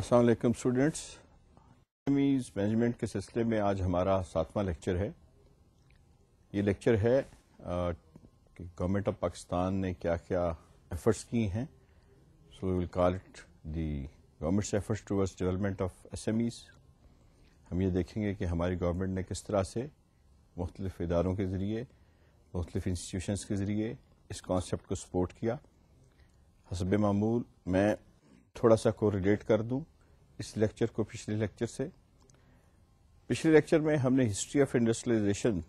Aslam students economies management के सिलसिले में आज हमारा सातवां लेक्चर है ये लेक्चर है कि गवर्नमेंट ऑफ पाकिस्तान ने क्या क्या एफर्ट्स की हैं so we will call it the governments efforts towards development of SMEs हम ये देखेंगे कि हमारी गवर्नमेंट ने किस तरह से मुख्तलिफ इदारों के ज़रिए मुख्तलिफ इंस्टीट्यूशंस के ज़रिए इस कॉन्सेप्ट को सपोर्ट किया हसब मामूल मैं थोड़ा सा कोरिलेट कर दूं इस लेक्चर को पिछले लेक्चर से पिछले लेक्चर में हमने history of industrialisation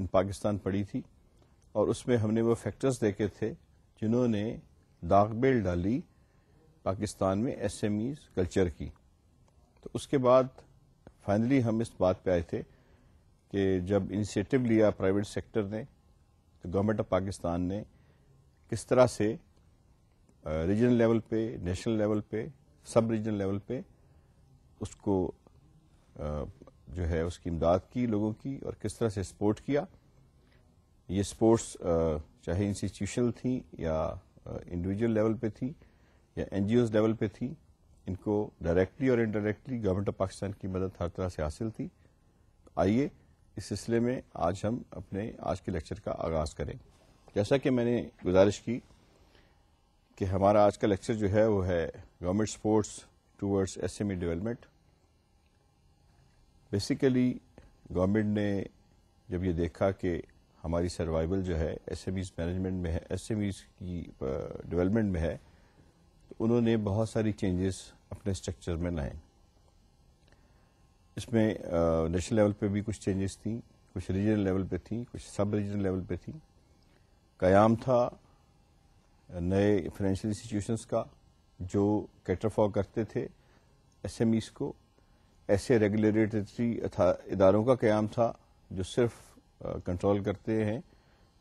in Pakistan पढ़ी थी और उसमें हमने वो फैक्टर्स देखे थे जिन्होंने दागबेल डाली पाकिस्तान में एसएमईज कल्चर की तो उसके बाद फाइनली हम इस बात पे आए थे कि जब इनिशिएटिव लिया प्राइवेट सेक्टर ने तो गवर्नमेंट ऑफ पाकिस्तान ने किस तरह से रीजनल लेवल पे नेशनल लेवल पे सब रीजनल लेवल पे उसको जो है उसकी इमदाद की लोगों की और किस तरह से सपोर्ट किया ये स्पोर्ट्स चाहे इंस्टीट्यूशनल थी या इंडिविजुअल लेवल पे थी या एनजीओज लेवल पे थी इनको डायरेक्टली और इनडायरेक्टली गवर्नमेंट ऑफ पाकिस्तान की मदद हर तरह से हासिल थी आइए इस सिलसिले में आज हम अपने आज के लेक्चर का आगाज करें जैसा कि मैंने गुजारिश की कि हमारा आज का लेक्चर जो है वो है government supports towards SME development basically government ने जब ये देखा कि हमारी सर्वाइवल जो है एसएमईज मैनेजमेंट में है एसएमईज की डेवलपमेंट में है तो उन्होंने बहुत सारी चेंजेस अपने स्ट्रक्चर में लाए इसमें नेशनल लेवल पे भी कुछ चेंजेस थी कुछ रीजनल लेवल पे थी कुछ सब रीजनल लेवल पे थी कयाम था नए फाइनेंशियल इंस्टीट्यूशंस का जो कैटर फॉर करते थे एस एम ईस को ऐसे रेगुलेटरी इदारों का क्याम था जो सिर्फ कंट्रोल करते हैं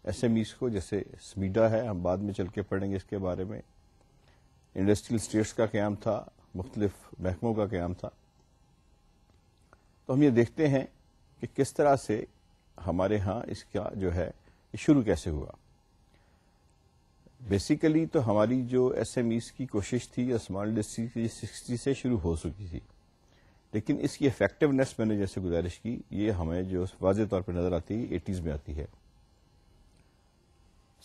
एस एम ईस को जैसे स्मीडा e है हम बाद में चल के पढ़ेंगे इसके बारे में इंडस्ट्रियल स्टेट्स का क्याम था मुख्तलिफ महकमों का क्याम था तो हम ये देखते हैं कि किस तरह से हमारे यहाँ इसका जो है शुरू कैसे हुआ बेसिकली तो हमारी जो एसएमईस की कोशिश थी स्मॉल इंडस्ट्रीज की सिक्सटी से शुरू हो चुकी थी लेकिन इसकी इफेक्टिवनेस मैंने जैसे गुजारिश की ये हमें जो वाज तौर पर नजर आती है एटीज में आती है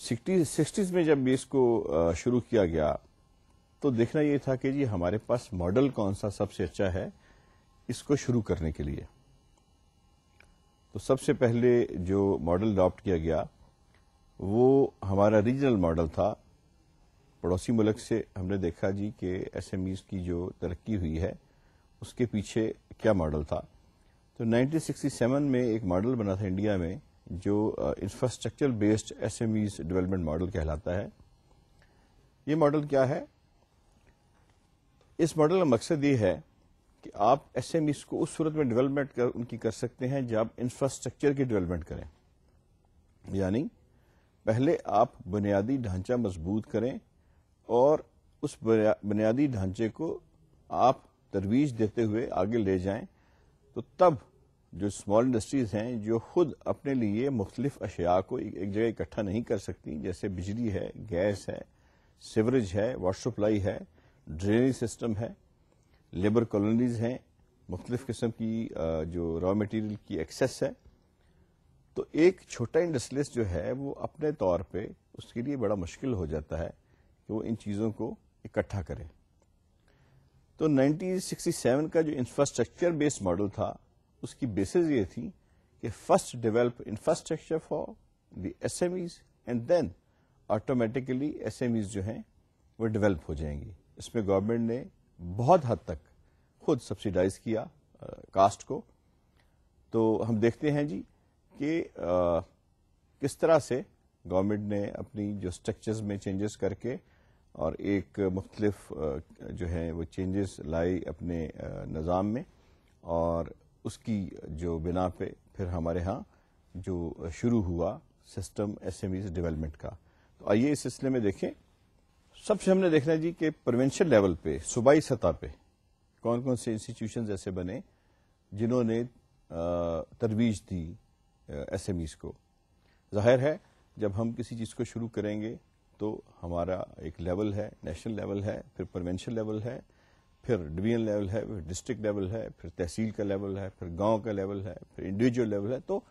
सिक्सटीज में जब इसको शुरू किया गया तो देखना यह था कि जी हमारे पास मॉडल कौन सा सबसे अच्छा है इसको शुरू करने के लिए तो सबसे पहले जो मॉडल अडॉप्ट किया गया वो हमारा रीजनल मॉडल था पड़ोसी मुल्क से हमने देखा जी कि एसएमईज की जो तरक्की हुई है उसके पीछे क्या मॉडल था तो 1967 में एक मॉडल बना था इंडिया में जो infrastructure based SMEs development model कहलाता है ये मॉडल क्या है इस मॉडल का मकसद ये है कि आप एसएमईज को उस सूरत में डेवलपमेंट कर उनकी कर सकते हैं जब आप इंफ्रास्ट्रक्चर की डेवलपमेंट करें यानी पहले आप बुनियादी ढांचा मजबूत करें और उस बुनियादी ढांचे को आप तरवीज देते हुए आगे ले जाएं तो तब जो स्मॉल इंडस्ट्रीज़ हैं जो खुद अपने लिए मुख्तलिफ अशिया को एक जगह इकट्ठा नहीं कर सकती जैसे बिजली है गैस है सिवरेज है वाटर सप्लाई है ड्रेनेज सिस्टम है लेबर कॉलोनीज हैं मुख्तलिफ किस्म की जो रॉ मटेरियल की एक्सेस है तो एक छोटा इंडस्ट्रियलिस्ट जो है वो अपने तौर पे उसके लिए बड़ा मुश्किल हो जाता है कि वो इन चीज़ों को इकट्ठा करे तो 1967 का जो इंफ्रास्ट्रक्चर बेस्ड मॉडल था उसकी बेसिस ये थी कि first develop infrastructure for the SMEs and then automatically SMEs जो हैं वो डेवलप हो जाएंगी इसमें गवर्नमेंट ने बहुत हद तक खुद सब्सिडाइज किया कास्ट uh, को तो हम देखते हैं जी कि आ, किस तरह से गवर्नमेंट ने अपनी जो स्ट्रक्चर्स में चेंजेस करके और एक मुख्तलिफ जो है वो चेंजेस लाई अपने निज़ाम में और उसकी जो बिना पे फिर हमारे यहाँ जो शुरू हुआ सिस्टम एसएमईज डेवलपमेंट का तो आइए इस सिलसिले में देखें सबसे हमने देखना है जी कि प्रोविंशियल लेवल पे सूबाई सतह पे कौन कौन से इंस्टीट्यूशन ऐसे बने जिन्होंने तरवीज दी एस एम ईज़ को जाहिर है जब हम किसी चीज़ को शुरू करेंगे तो हमारा एक लेवल है नेशनल लेवल है फिर प्रोवेंशल लेवल है फिर डिवीजन लेवल है फिर डिस्ट्रिक्ट लेवल है फिर तहसील का लेवल है फिर गांव का लेवल है फिर इंडिविजुअल लेवल है तो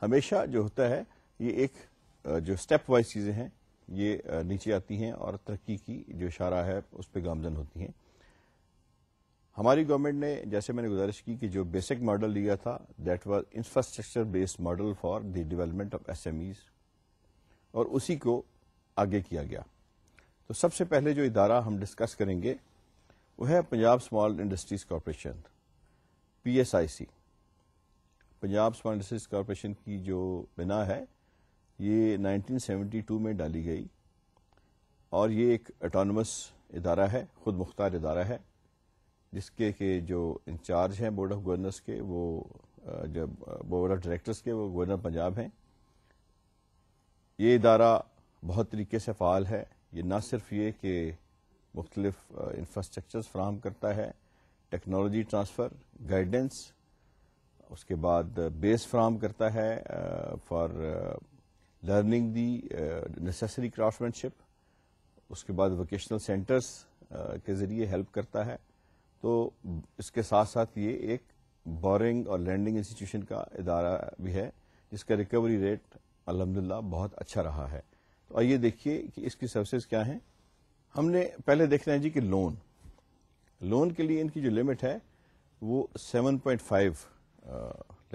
हमेशा जो होता है ये एक जो स्टेप वाइज चीज़ें हैं ये नीचे आती हैं और तरक्की की जो इशारा है उस पर गामजन होती हैं हमारी गवर्नमेंट ने जैसे मैंने गुजारिश की कि जो बेसिक मॉडल लिया था that was infrastructure based model for the development of SMEs और उसी को आगे किया गया तो सबसे पहले जो इदारा हम डिस्कस करेंगे वह है Punjab small industries corporation PSIC Punjab small industries corporation की जो बिना है ये 1972 में डाली गई और ये एक ऑटोनमस इदारा है खुद मुख्तार इदारा है जिसके के जो इंचार्ज हैं बोर्ड ऑफ गवर्नर्स के वो जब बोर्ड ऑफ डायरेक्टर्स के वो गवर्नर पंजाब हैं ये इदारा बहुत तरीके से फ़ाल है ये ना सिर्फ ये कि मुख्तलिफ इंफ्रास्ट्रक्चर्स फ्राहम करता है टेक्नोलॉजी ट्रांसफ़र गाइडेंस उसके बाद बेस फ्राहम करता है for learning the necessary craftsmanship उसके बाद वोकेशनल सेंटर्स के ज़रिए हेल्प करता है तो इसके साथ साथ ये एक बोरिंग और लैंडिंग इंस्टीट्यूशन का इदारा भी है जिसका रिकवरी रेट अलहमदिल्ला बहुत अच्छा रहा है तो आइए देखिए कि इसकी सर्विसेज क्या हैं हमने पहले देखना है जी कि लोन लोन के लिए इनकी जो लिमिट है वो 7.5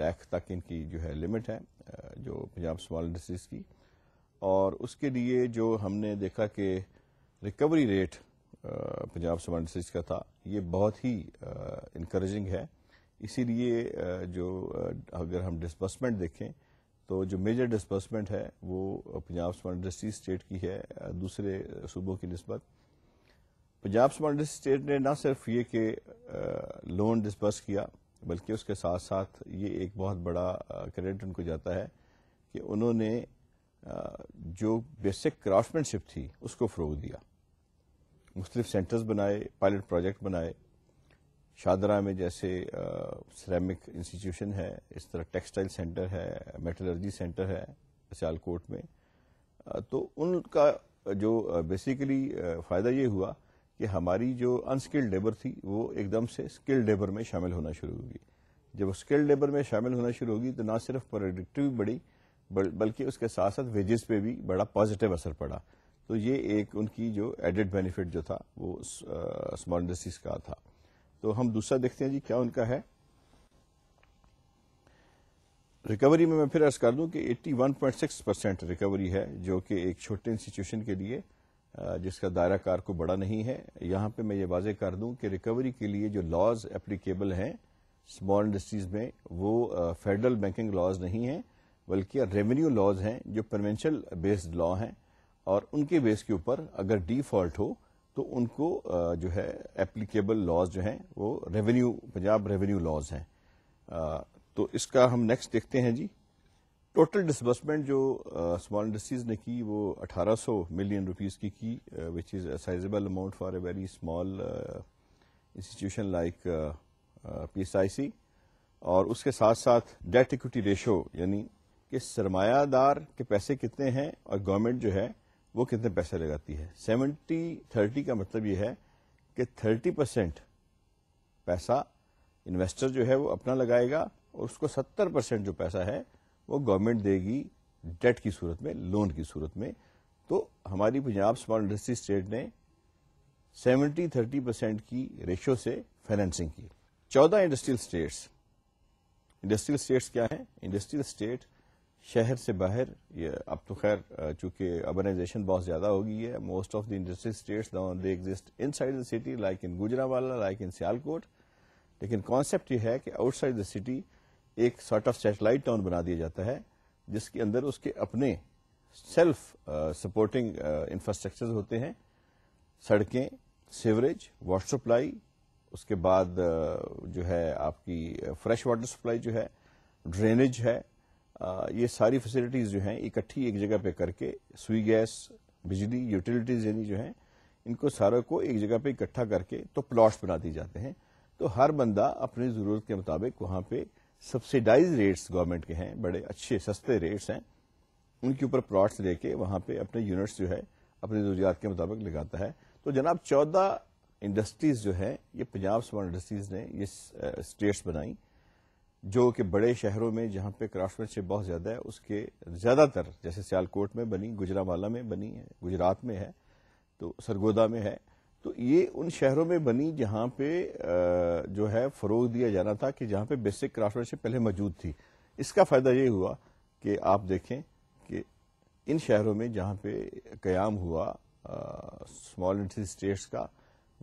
लाख तक इनकी जो है लिमिट है जो पंजाब स्मॉल इंडस्ट्रीज की और उसके लिए जो हमने देखा कि रिकवरी रेट पंजाब सेवेंटीज का था ये बहुत ही इनक्रेजिंग है इसीलिए जो अगर हम डिसबर्समेंट देखें तो जो मेजर डिसबर्समेंट है वो पंजाब स्मार्ट इंडस्ट्री स्टेट की है दूसरे सूबों की नस्बत पंजाब स्मार्ट इंडस्ट्री स्टेट ने ना सिर्फ ये कि लोन डिसबर्स किया बल्कि उसके साथ साथ ये एक बहुत बड़ा क्रेडिट उनको जाता है कि उन्होंने जो बेसिक क्राफ्टमैनशिप थी उसको फ़रोग दिया मुख्तलिफ सेंटर्स बनाए पायलट प्रोजेक्ट बनाए शाहदरा में जैसे सिरेमिक इंस्टीट्यूशन है इस तरह टेक्सटाइल सेंटर है मेटलर्जी सेंटर है सियालकोट में आ, तो उनका जो बेसिकली फ़ायदा ये हुआ कि हमारी जो अनस्किल्ड लेबर थी वो एकदम से स्किल्ड लेबर में शामिल होना शुरू होगी जब वो स्किल्ड लेबर में शामिल होना शुरू होगी तो ना सिर्फ प्रोडक्टिव बढ़ी बल्कि उसके साथ साथ वेजेस पे भी बड़ा पॉजिटिव असर पड़ा तो ये एक उनकी जो एडेड बेनिफिट जो था वो स्मॉल इंडस्ट्रीज का था तो हम दूसरा देखते हैं जी क्या उनका है रिकवरी में मैं फिर अर्ज कर दूं कि 81.6 परसेंट रिकवरी है जो कि एक छोटे इंस्टीट्यूशन के लिए जिसका दायरा कार को बड़ा नहीं है यहाँ पे मैं ये वाजे कर दूं कि रिकवरी के लिए जो लॉज एप्लीकेबल हैं स्मॉल इंडस्ट्रीज में वो फेडरल बैंकिंग लॉज नहीं हैं बल्कि रेवेन्यू लॉज हैं जो प्रोवेंशल बेस्ड लॉ हैं और उनके बेस के ऊपर अगर डिफॉल्ट हो तो उनको जो है एप्लीकेबल लॉज जो हैं वो रेवेन्यू पंजाब रेवेन्यू लॉज हैं तो इसका हम नेक्स्ट देखते हैं जी टोटल डिसबर्समेंट जो स्मॉल इंडस्ट्रीज ने की वो 1800 मिलियन रुपीस की की which is sizeable amount for a very small institution like PSIC और उसके साथ साथ डेट इक्विटी रेशो यानी कि सरमायादार के पैसे कितने हैं और गवर्नमेंट जो है वो कितने पैसे लगाती है सेवेंटी थर्टी का मतलब ये है कि थर्टी परसेंट पैसा इन्वेस्टर जो है वो अपना लगाएगा और उसको सत्तर परसेंट जो पैसा है वो गवर्नमेंट देगी डेट की सूरत में लोन की सूरत में तो हमारी पंजाब स्मॉल इंडस्ट्री स्टेट ने सेवेंटी थर्टी परसेंट की रेशो से फाइनेंसिंग की चौदह इंडस्ट्रियल स्टेट्स इंडस्ट्रियल स्टेट्स क्या है इंडस्ट्रियल स्टेट शहर से बाहर अब तो खैर चूंकि अर्बनाइजेशन बहुत ज्यादा हो गई है most of the industry state they exist inside the city like in Gujranwala like in Sialkot लेकिन कॉन्सेप्ट यह है कि आउटसाइड द सिटी एक सॉर्ट ऑफ सेटेलाइट टाउन बना दिया जाता है जिसके अंदर उसके अपने सेल्फ सपोर्टिंग इंफ्रास्ट्रक्चर होते हैं सड़कें सीवरेज वाटर सप्लाई उसके बाद uh, जो है आपकी फ्रेश वाटर सप्लाई जो है ड्रेनेज है ये सारी फैसिलिटीज जो हैं इकट्ठी एक जगह पे करके सुई गैस बिजली यूटिलिटीज यानी जो है इनको सारा को एक जगह पे इकट्ठा करके तो प्लॉट्स बना दिए जाते हैं तो हर बंदा अपनी जरूरत के मुताबिक वहां पे सब्सिडाइज रेट्स गवर्नमेंट के हैं बड़े अच्छे सस्ते रेट्स हैं उनके ऊपर प्लॉट्स लेके वहां पे अपने यूनिट्स जो है अपनी जरूरियात के मुताबिक लगाता है तो जनाब चौदह इंडस्ट्रीज जो है ये पंजाब स्मॉल इंडस्ट्रीज ने ये स्टेट्स बनाई जो कि बड़े शहरों में जहां पे क्राफ्टमैनशिप बहुत ज्यादा है उसके ज्यादातर जैसे सियालकोट में बनी गुजरावाला में बनी है गुजरात में है तो सरगोदा में है तो ये उन शहरों में बनी जहां पे जो है फरोग दिया जाना था कि जहां पे बेसिक क्राफ्टमैनशिप पहले मौजूद थी इसका फायदा ये हुआ कि आप देखें कि इन शहरों में जहां पे क्याम हुआ स्मॉल एंड स्टेट्स का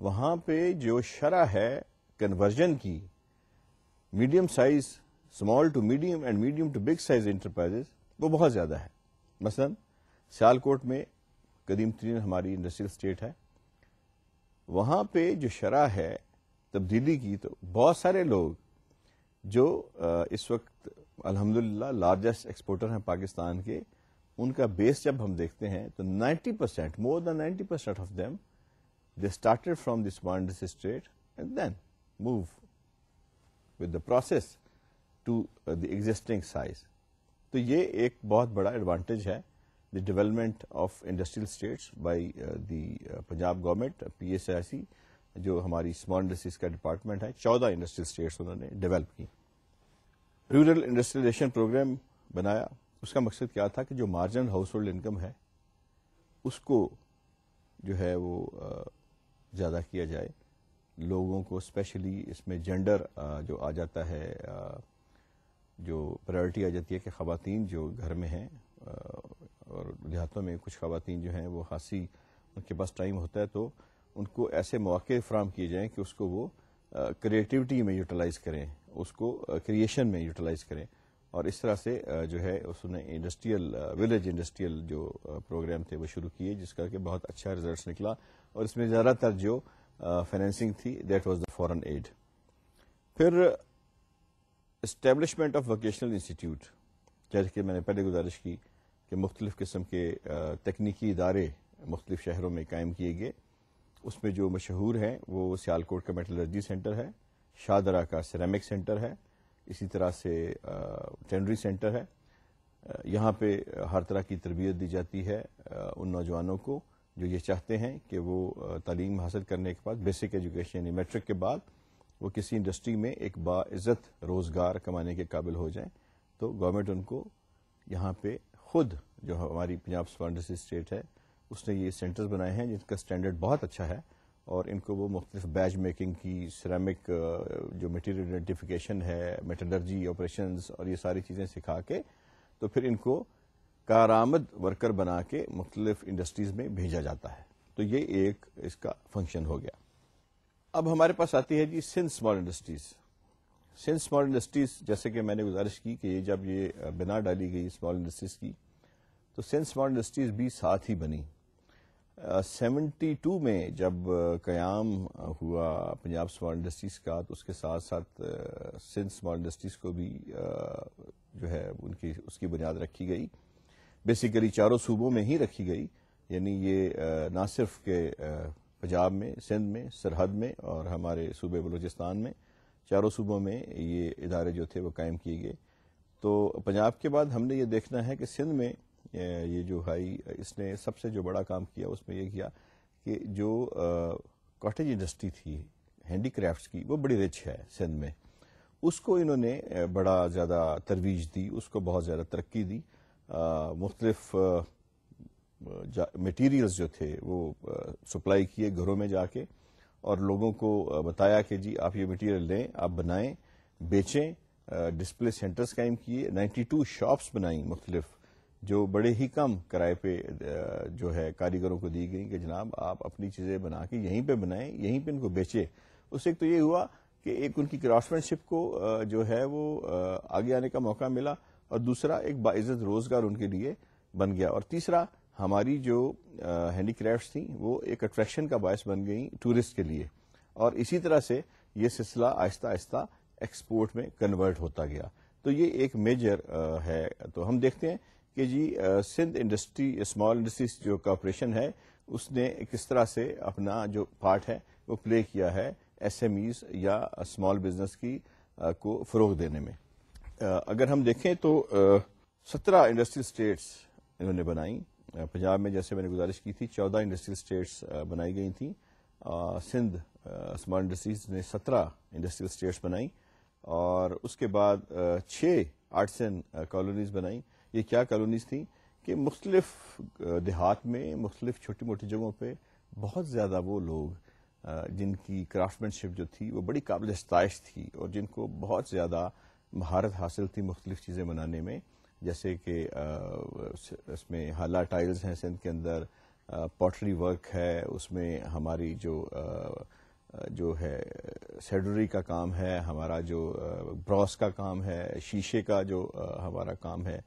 वहां पे जो शरा है कन्वर्जन की medium size small to medium and medium to big size enterprises वो बहुत ज्यादा है मसलन सियालकोट में कदीम तरीन हमारी इंडस्ट्रियल स्टेट है वहाँ पे जो शरा है तब्दीली की तो बहुत सारे लोग जो इस वक्त अल्हम्दुलिल्लाह लार्जेस्ट एक्सपोर्टर हैं पाकिस्तान के उनका बेस जब हम देखते हैं तो 90 percent more than 90 percent of them they started from this wands state and then move with the process to the existing size तो ये एक बहुत बड़ा एडवांटेज है the development of industrial states by the Punjab government PSIC जो हमारी small industries का department है चौदह इंडस्ट्रियल स्टेट्स उन्होंने डेवलप की रूरल इंडस्ट्रियलाइजेशन प्रोग्राम बनाया उसका मकसद क्या था कि जो मार्जिनल हाउस होल्ड इनकम है उसको जो है वो uh, ज़्यादा किया जाए लोगों को स्पेशली इसमें जेंडर जो आ जाता है जो प्रायोरिटी आ जाती है कि खातन जो घर में हैं और देहातों में कुछ ख़वातीन जो हैं वो खासी उनके पास टाइम होता है तो उनको ऐसे मौके फ्राहम किए जाएँ कि उसको वो क्रिएटिविटी में यूटिलाइज़ करें उसको क्रिएशन में यूटिलाइज़ करें और इस तरह से जो है उसने इंडस्ट्रियल विलेज इंडस्ट्रियल जो प्रोग्राम थे वो शुरू किए जिसका कि बहुत अच्छा रिजल्ट निकला और इसमें ज़्यादातर जो फाइनेंसिंग थी that was the foreign aid फिर इस्टेब्लिशमेंट ऑफ वोकेशनल इंस्टीट्यूट जैसे कि मैंने पहले गुजारिश की कि मुख्तलिफ़ किस्म के तकनीकी इदारे मुख्तलिफ शहरों में कायम किए गए उसमें जो मशहूर हैं वो सियालकोट का मेटलर्जी सेंटर है शाहदरा का सिरेमिक सेंटर है इसी तरह से टेंडरी सेंटर है यहाँ पे हर तरह की तरबियत दी जाती है उन नौजवानों को जो ये चाहते हैं कि वो तालीम हासिल करने के बाद बेसिक एजुकेशन यानी मेट्रिक के बाद वो किसी इंडस्ट्री में एक बाज़त रोज़गार कमाने के काबिल हो जाएं तो गवर्नमेंट उनको यहाँ पे खुद जो हमारी पंजाब फाउंडेसी स्टेट है उसने ये सेंटर्स बनाए हैं जिनका स्टैंडर्ड बहुत अच्छा है और इनको वो मुख्तफ बैच मेकिंग की सरामिक जो मटेरियल आइडेंटिफिकेशन है मेटलर्जी ऑपरेशन और ये सारी चीज़ें सिखा के तो फिर इनको कार आमद वर्कर बना के मुख्तलिफ इंडस्ट्रीज में भेजा जाता है तो ये एक इसका फंक्शन हो गया अब हमारे पास आती है जी Sindh small industries Sindh small industries जैसे कि मैंने गुजारिश की कि जब ये बिना डाली गई स्मॉल इंडस्ट्रीज की तो सिंध स्मॉल इंडस्ट्रीज भी साथ ही बनी सेवेंटी uh, टू में जब कयाम हुआ पंजाब स्मॉल इंडस्ट्रीज़ का तो उसके साथ साथ सिंध स्मॉल इंडस्ट्रीज़ को भी uh, जो है उनकी उसकी बुनियाद रखी गई बेसिकली चारों सूबों में ही रखी गई यानी ये ना सिर्फ के पंजाब में सिंध में सरहद में और हमारे सूबे बलूचिस्तान में चारों सूबों में ये इदारे जो थे वो कायम किए गए तो पंजाब के बाद हमने ये देखना है कि सिंध में ये जो हाई इसने सबसे जो बड़ा काम किया उसमें ये किया कि जो कॉटेज इंडस्ट्री थी हैंडी क्राफ्ट की वो बड़ी रिच है सिंध में उसको इन्होंने बड़ा ज़्यादा तरवीज दी उसको बहुत ज़्यादा तरक्की दी मुख्तलिफ मटेरियल्स जो थे वो सप्लाई किए घरों में जाके और लोगों को बताया कि जी आप ये मटीरियल लें आप बनाएं बेचें डिस्प्ले सेंटर्स कायम किए टू शॉप्स बनाई मुख्तलिफ जो बड़े ही कम किराए पे जो है कारीगरों को दी गई कि जनाब आप अपनी चीज़ें बना के यहीं पर बनाएं यहीं पर उनको बेचें उससे एक तो ये हुआ कि एक उनकी क्राफ्टमैनशिप को जो है वो आगे आने का मौका मिला और दूसरा एक बाइजत रोजगार उनके लिए बन गया और तीसरा हमारी जो हैंडीक्राफ्ट थी वो एक अट्रैक्शन का बायस बन गई टूरिस्ट के लिए और इसी तरह से ये सिलसिला आहिस्ता आहिस्ता एक्सपोर्ट में कन्वर्ट होता गया तो ये एक मेजर है तो हम देखते हैं कि जी सिंध इंडस्ट्री स्मॉल इंडस्ट्रीज जो कॉरपोरेशन है उसने किस तरह से अपना जो पार्ट है वो प्ले किया है एसएमईज या स्मॉल बिजनेस की को फरोग देने में अगर हम देखें तो सत्रह इंडस्ट्रियल स्टेट्स इन्होंने बनाई पंजाब में जैसे मैंने गुजारिश की थी चौदह इंडस्ट्रियल स्टेट्स बनाई गई थी सिंध स्मॉल इंडस्ट्रीज ने सत्रह इंडस्ट्रियल स्टेट्स बनाई और उसके बाद छः आर्ट्स एंड कॉलोनीज बनाई ये क्या कॉलोनीज थी कि मुख्तलिफ देहात में मुख्तलिफ छोटी मोटी जगहों पे बहुत ज़्यादा वो लोग जिनकी क्राफ्टमैनशिप जो थी वो बड़ी काबिल स्ताइश थी और जिनको बहुत ज़्यादा महारत हासिल थी मुख्तलिफ चीज़ें बनाने में जैसे कि इसमें हाला टाइल्स हैं सिंध के अंदर पॉटरी वर्क है उसमें हमारी जो जो है सेडरी का काम है हमारा जो ब्रॉस का काम है शीशे का जो हमारा काम है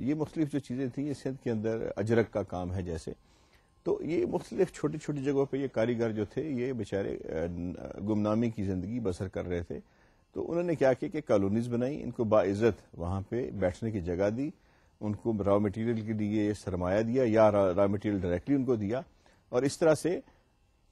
ये मुख्तलिफ जो चीज़ें थी ये सिंध के अंदर अजरक का काम है जैसे तो ये मुख्तलिफ छोटी छोटी जगहों पर ये कारीगर जो थे ये बेचारे गुमनामी की ज़िंदगी बसर कर रहे थे तो उन्होंने क्या किया कि कॉलोनीज बनाई इनको बाइज्जत वहां पे बैठने की जगह दी उनको रॉ मटेरियल के लिए सरमाया दिया या रॉ मटेरियल डायरेक्टली उनको दिया और इस तरह से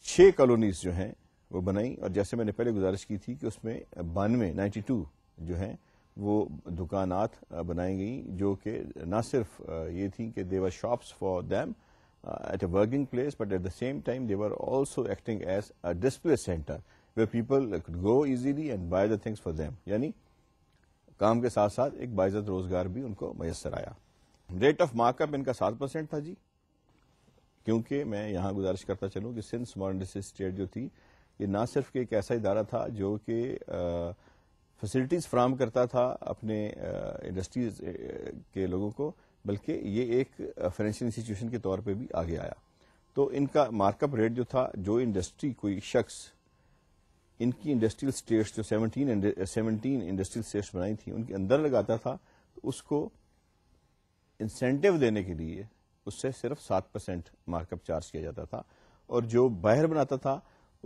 छह कॉलोनीज जो हैं वो बनाई और जैसे मैंने पहले गुजारिश की थी कि उसमें बानवे नाइन्टी टू जो हैं वो दुकानात बनाई गई जो कि ना सिर्फ ये थी कि they were shops for them at a working place but at the same time they were also acting as a display centre where people go easily and buy the things for them यानी काम के साथ साथ एक बाइजत रोजगार भी उनको मैसर आया रेट ऑफ मार्कअप इनका सात परसेंट था जी क्योंकि मैं यहां गुजारिश करता चलूं कि सिंस मॉडर्निस्टिक स्टेट जो थी ये ना सिर्फ कि एक ऐसा इदारा था जो कि फैसिलिटीज फ्राहम करता था अपने इंडस्ट्रीज के लोगों को बल्कि ये एक फाइनेंशियल इंस्टीट्यूशन के तौर पर भी आगे आया तो इनका मार्कअप रेट जो था जो इंडस्ट्री कोई शख्स इनकी इंडस्ट्रियल स्टेट्स जो 17 सेवनटीन इंडस्ट्रियल स्टेट्स बनाई थी उनके अंदर लगाता था तो उसको इंसेंटिव देने के लिए उससे सिर्फ सात परसेंट मार्कअप चार्ज किया जाता था और जो बाहर बनाता था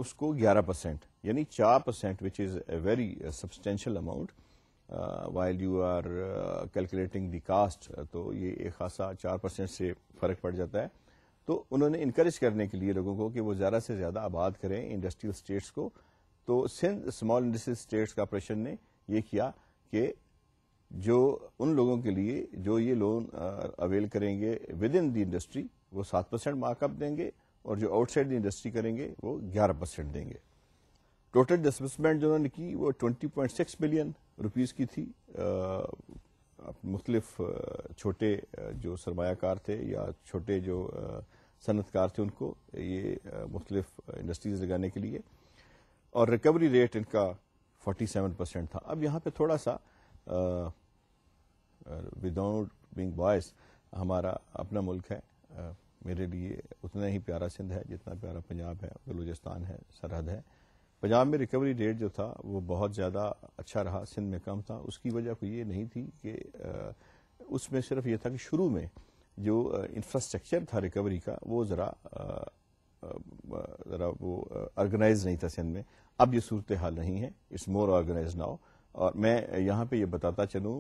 उसको ग्यारह परसेंट यानी चार percent which is a very substantial amount while you are calculating the cost तो ये एक खासा चार परसेंट से फर्क पड़ जाता है तो उन्होंने इनक्रेज करने के लिए लोगों को कि वो ज़्यादा से ज़्यादा आबाद करें इंडस्ट्रियल स्टेट्स को तो Sindh small industrial states corporation ने ये किया कि जो उन लोगों के लिए जो ये लोन अवेल करेंगे विद इन द इंडस्ट्री वो सात परसेंट मार्कअप देंगे और जो आउटसाइड द इंडस्ट्री करेंगे वो ग्यारह परसेंट देंगे टोटल डिसबर्समेंट जो उन्होंने की वो twenty point six billion rupees की थी मुख्तलिफ छोटे जो सरमायाकार थे या छोटे जो सनतकार थे उनको ये मुख्तलिफ इंडस्ट्रीज लगाने के लिए और रिकवरी रेट इनका 47 परसेंट था अब यहां पे थोड़ा सा विदाउट बींग बॉयस हमारा अपना मुल्क है आ, मेरे लिए उतना ही प्यारा सिंध है जितना प्यारा पंजाब है बलूचिस्तान है सरहद है पंजाब में रिकवरी रेट जो था वो बहुत ज़्यादा अच्छा रहा सिंध में कम था उसकी वजह को ये नहीं थी कि उसमें सिर्फ ये था कि शुरू में जो इंफ्रास्ट्रक्चर था रिकवरी का वो ज़रा ज़रा वो ऑर्गेनाइज नहीं था सिंध में अब ये सूरत हाल नहीं है इट्स मोर ऑर्गेनाइज नाउ और मैं यहाँ पे ये बताता चलूँ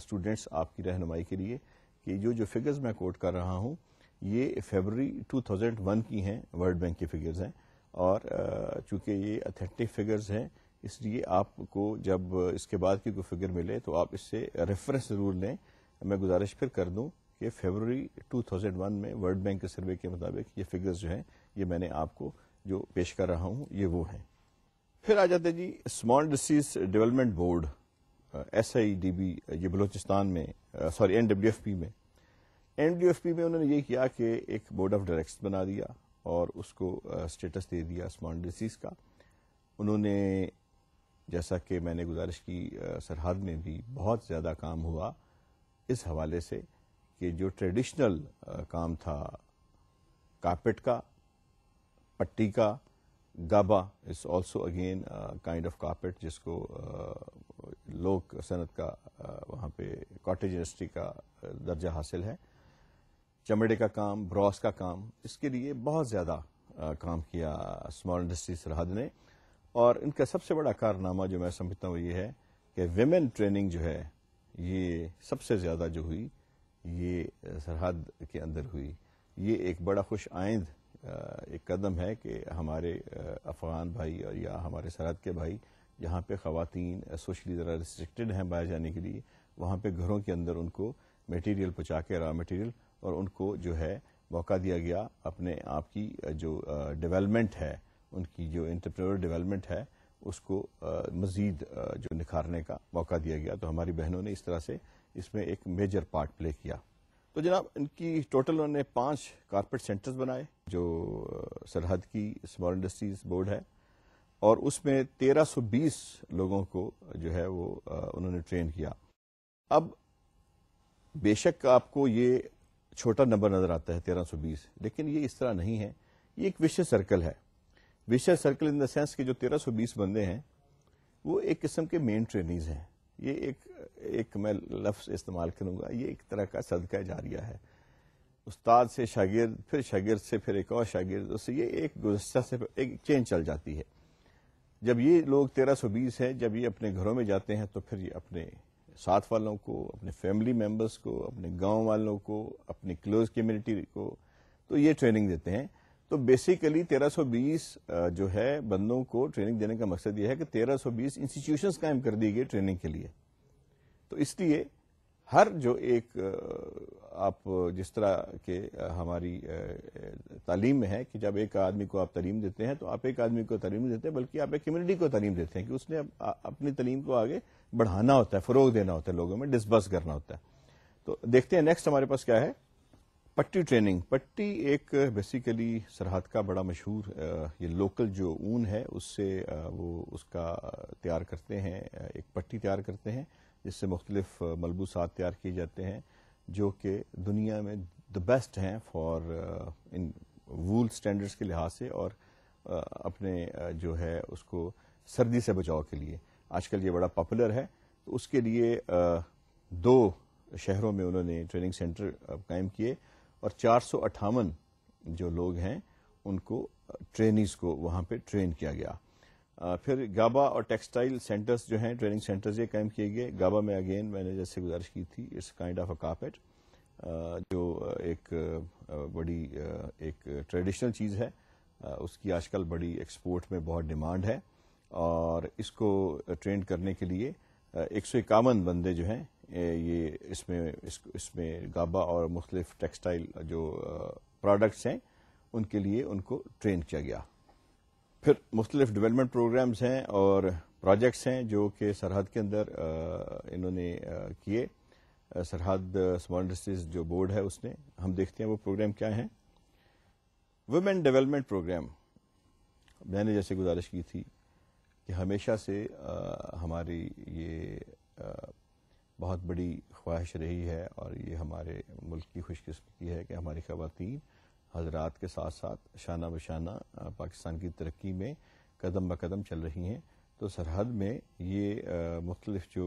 स्टूडेंट्स आपकी रहनुमाई के लिए कि जो जो फिगर्स मैं कोट कर रहा हूँ ये फेबररी 2001 की हैं वर्ल्ड बैंक की फिगर्स हैं और चूंकि ये अथेंटिक फिगर्स हैं इसलिए आपको जब इसके बाद की कोई फिगर मिले तो आप इससे रेफरेंस जरूर लें मैं गुजारिश फिर कर दूं कि फरवरी 2001 में वर्ल्ड बैंक के सर्वे के मुताबिक ये फिगर्स जो हैं ये मैंने आपको जो पेश कर रहा हूं ये वो हैं फिर आ जाते जी स्मॉल डिसीज development board S I D B ये बलूचिस्तान में sorry N W F P में एन डी एफ पी में उन्होंने ये किया कि एक बोर्ड ऑफ डायरेक्टर्स बना दिया और उसको स्टेटस दे दिया स्मॉल डिसीज का उन्होंने जैसा कि मैंने गुजारिश की सरहद में भी बहुत ज़्यादा काम हुआ इस हवाले से कि जो ट्रेडिशनल काम था कारपेट का पट्टी का गाबा is also again kind of carpet जिसको uh, लोक सनत का uh, वहाँ पे कॉटेज इंडस्ट्री का दर्जा हासिल है चमड़े का काम ब्रॉस का काम इसके लिए बहुत ज़्यादा काम किया स्मॉल इंडस्ट्री सरहद ने और इनका सबसे बड़ा कारनामा जो मैं समझता हूँ ये है कि वेमेन ट्रेनिंग जो है ये सबसे ज़्यादा जो हुई ये सरहद के अंदर हुई ये एक बड़ा खुश आइंद एक कदम है कि हमारे अफगान भाई और या हमारे सरहद के भाई जहाँ पे खातन सोशली ज़रा रिस्ट्रिक्टेड हैं बाहर जाने के लिए वहाँ पे घरों के अंदर उनको मटेरियल पहुँचा के रॉ मटेरियल और उनको जो है मौका दिया गया अपने आप की जो डेवलपमेंट है उनकी जो इंटरप्रेनर डेवलपमेंट है उसको मज़ीद जो निखारने का मौका दिया गया तो हमारी बहनों ने इस तरह से इसमें एक मेजर पार्ट प्ले किया तो जनाब इनकी टोटल उन्होंने पांच कारपेट सेंटर्स बनाए जो सरहद की स्मॉल इंडस्ट्रीज बोर्ड है और उसमें 1320 लोगों को जो है वो उन्होंने ट्रेन किया अब बेशक आपको ये छोटा नंबर नजर आता है 1320 लेकिन ये इस तरह नहीं है ये एक विषय सर्कल है विषय सर्कल इन द सेंस के जो 1320 बंदे हैं वो एक किस्म के मेन ट्रेनिज हैं ये एक एक मैं लफ्ज़ इस्तेमाल करूँगा ये एक तरह का सदका जा रिया है उस्ताद से शागिर्द फिर शागिर्द से फिर एक और शागिर्द उससे ये एक गुजस्ता से एक चेंज चल जाती है जब ये लोग तेरह सौ बीस हैं जब ये अपने घरों में जाते हैं तो फिर ये अपने साथ वालों को अपने फैमिली मेम्बर्स को अपने गांव वालों को अपनी क्लोज कम्यूनिटी को तो ये ट्रेनिंग देते हैं तो बेसिकली 1320 जो है बंदों को ट्रेनिंग देने का मकसद यह है कि 1320 इंस्टीट्यूशन कायम कर दी गई ट्रेनिंग के लिए तो इसलिए हर जो एक आप जिस तरह के हमारी तालीम में है कि जब एक आदमी को आप तलीम देते हैं तो आप एक आदमी को तालीम देते बल्कि आप एक कम्यूनिटी को तलीम देते हैं कि उसने अपनी तलीम को आगे बढ़ाना होता है फ़रोग देना होता है लोगों में डिस्बर्स करना होता है तो देखते हैं नेक्स्ट हमारे पास क्या है पट्टी ट्रेनिंग पट्टी एक बेसिकली सरहद का बड़ा मशहूर ये लोकल जो ऊन है उससे वो उसका तैयार करते हैं एक पट्टी तैयार करते हैं जिससे मुख्तलिफ मलबूसात तैयार किए जाते हैं जो कि दुनिया में द बेस्ट हैं फॉर इन वूल स्टैंडर्ड्स के लिहाज से और अपने जो है उसको सर्दी से बचाव के लिए आजकल ये बड़ा पॉपुलर है तो उसके लिए दो शहरों में उन्होंने ट्रेनिंग सेंटर कायम किए और चार जो लोग हैं उनको ट्रेनिंग्स को वहां पे ट्रेन किया गया फिर गाबा और टेक्सटाइल सेंटर्स जो हैं ट्रेनिंग सेंटर्स ये कायम किए गए गाबा में अगेन मैंने जैसे गुजारिश की थी it's kind of a carpet जो एक बड़ी एक ट्रेडिशनल चीज़ है उसकी आजकल बड़ी एक्सपोर्ट में बहुत डिमांड है और इसको ट्रेंड करने के लिए एक सौ इक्यावन बंदे जो हैं ये इसमें इस, इसमें गाबा और मुख्तलिफ टेक्सटाइल जो प्रोडक्ट्स हैं उनके लिए उनको ट्रेन किया गया फिर मुख्तलिफ डेवलपमेंट प्रोग्राम्स हैं और प्रोजेक्ट्स हैं जो कि सरहद के अंदर इन्होंने किए सरहद स्मॉल इंडस्ट्रीज जो बोर्ड है उसने हम देखते हैं वो प्रोग्राम क्या हैं वुमेन डेवलपमेंट प्रोग्राम मैंने जैसे गुजारिश की थी कि हमेशा से आ, हमारी ये बहुत बड़ी ख्वाहिश रही है और ये हमारे मुल्क की खुशकस्मती है कि हमारी खातन हजरात के साथ साथ शाना बशाना पाकिस्तान की तरक्की में कदम ब कदम चल रही हैं तो सरहद में ये मुख्तलिफ जो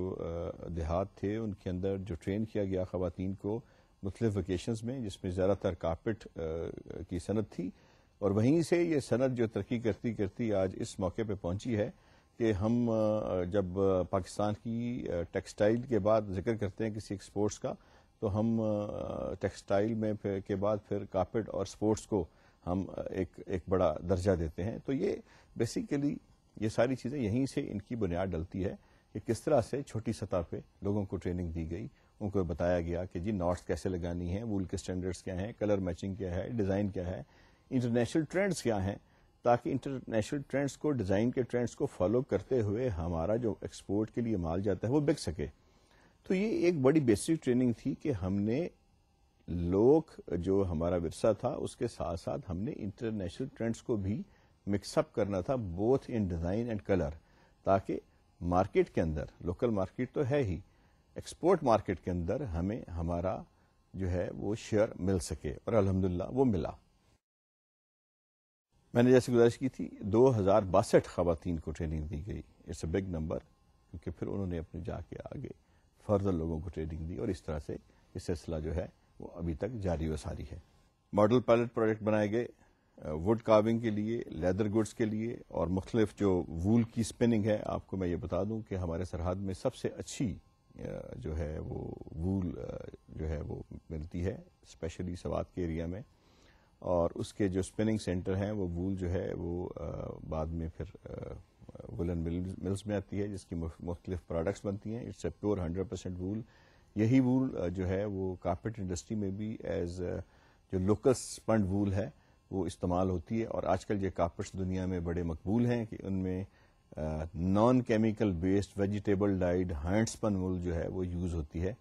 देहात थे उनके अंदर जो ट्रेन किया गया खातन को मुख्तलिफ वकेशंस में जिसमें ज़्यादातर कारपेट की सनत थी और वहीं से ये सनत जो तरक्की करती करती आज इस मौके पर पहुंची है कि हम जब पाकिस्तान की टेक्सटाइल के बाद जिक्र करते हैं किसी स्पोर्ट्स का तो हम टेक्सटाइल में फिर के बाद फिर कार्पेट और स्पोर्ट्स को हम एक एक बड़ा दर्जा देते हैं तो ये बेसिकली ये सारी चीज़ें यहीं से इनकी बुनियाद डलती है कि किस तरह से छोटी सतह पे लोगों को ट्रेनिंग दी गई उनको बताया गया कि जी नॉट्स कैसे लगानी है वूल के स्टैंडर्ड्स क्या हैं कलर मैचिंग क्या है डिज़ाइन क्या है इंटरनेशनल ट्रेंड्स क्या हैं ताकि इंटरनेशनल ट्रेंड्स को डिज़ाइन के ट्रेंड्स को फॉलो करते हुए हमारा जो एक्सपोर्ट के लिए माल जाता है वो बिक सके तो ये एक बड़ी बेसिक ट्रेनिंग थी कि हमने लोक जो हमारा विरसा था उसके साथ साथ हमने इंटरनेशनल ट्रेंड्स को भी मिक्सअप करना था both in design and colour ताकि मार्केट के अंदर लोकल मार्केट तो है ही एक्सपोर्ट मार्केट के अंदर हमें हमारा जो है वो शेयर मिल सके और अल्हम्दुलिल्लाह वो मिला मैंने जैसे गुजारिश की थी दो हज़ार बासठ खातन को ट्रेनिंग दी गई इट्स अ बिग नंबर क्योंकि फिर उन्होंने अपने जाके आगे फर्दर लोगों को ट्रेनिंग दी और इस तरह से ये सिलसिला जो है वो अभी तक जारी व सारी है मॉडल पायलट प्रोजेक्ट बनाए गए वुड uh, कार्विंग के लिए लेदर गुड्स के लिए और मुख्तलिफ जो वूल की स्पिनिंग है आपको मैं ये बता दूं कि हमारे सरहद में सबसे अच्छी uh, जो है वो वूल uh, जो है वो मिलती है स्पेशली सवात के एरिया में और उसके जो स्पिनिंग सेंटर हैं वो वूल जो है वो आ, बाद में फिर वुलन मिल्स में आती है जिसकी मुख्तलिफ प्रोडक्ट्स बनती हैं it's a pure hundred percent wool यही वूल जो है वो कारपेट इंडस्ट्री में भी एज जो लोकल स्पंड वूल है वो इस्तेमाल होती है और आजकल ये कारपेट्स दुनिया में बड़े मकबूल हैं कि उनमें non chemical based vegetable dyed hand spun wool जो है वो यूज़ होती है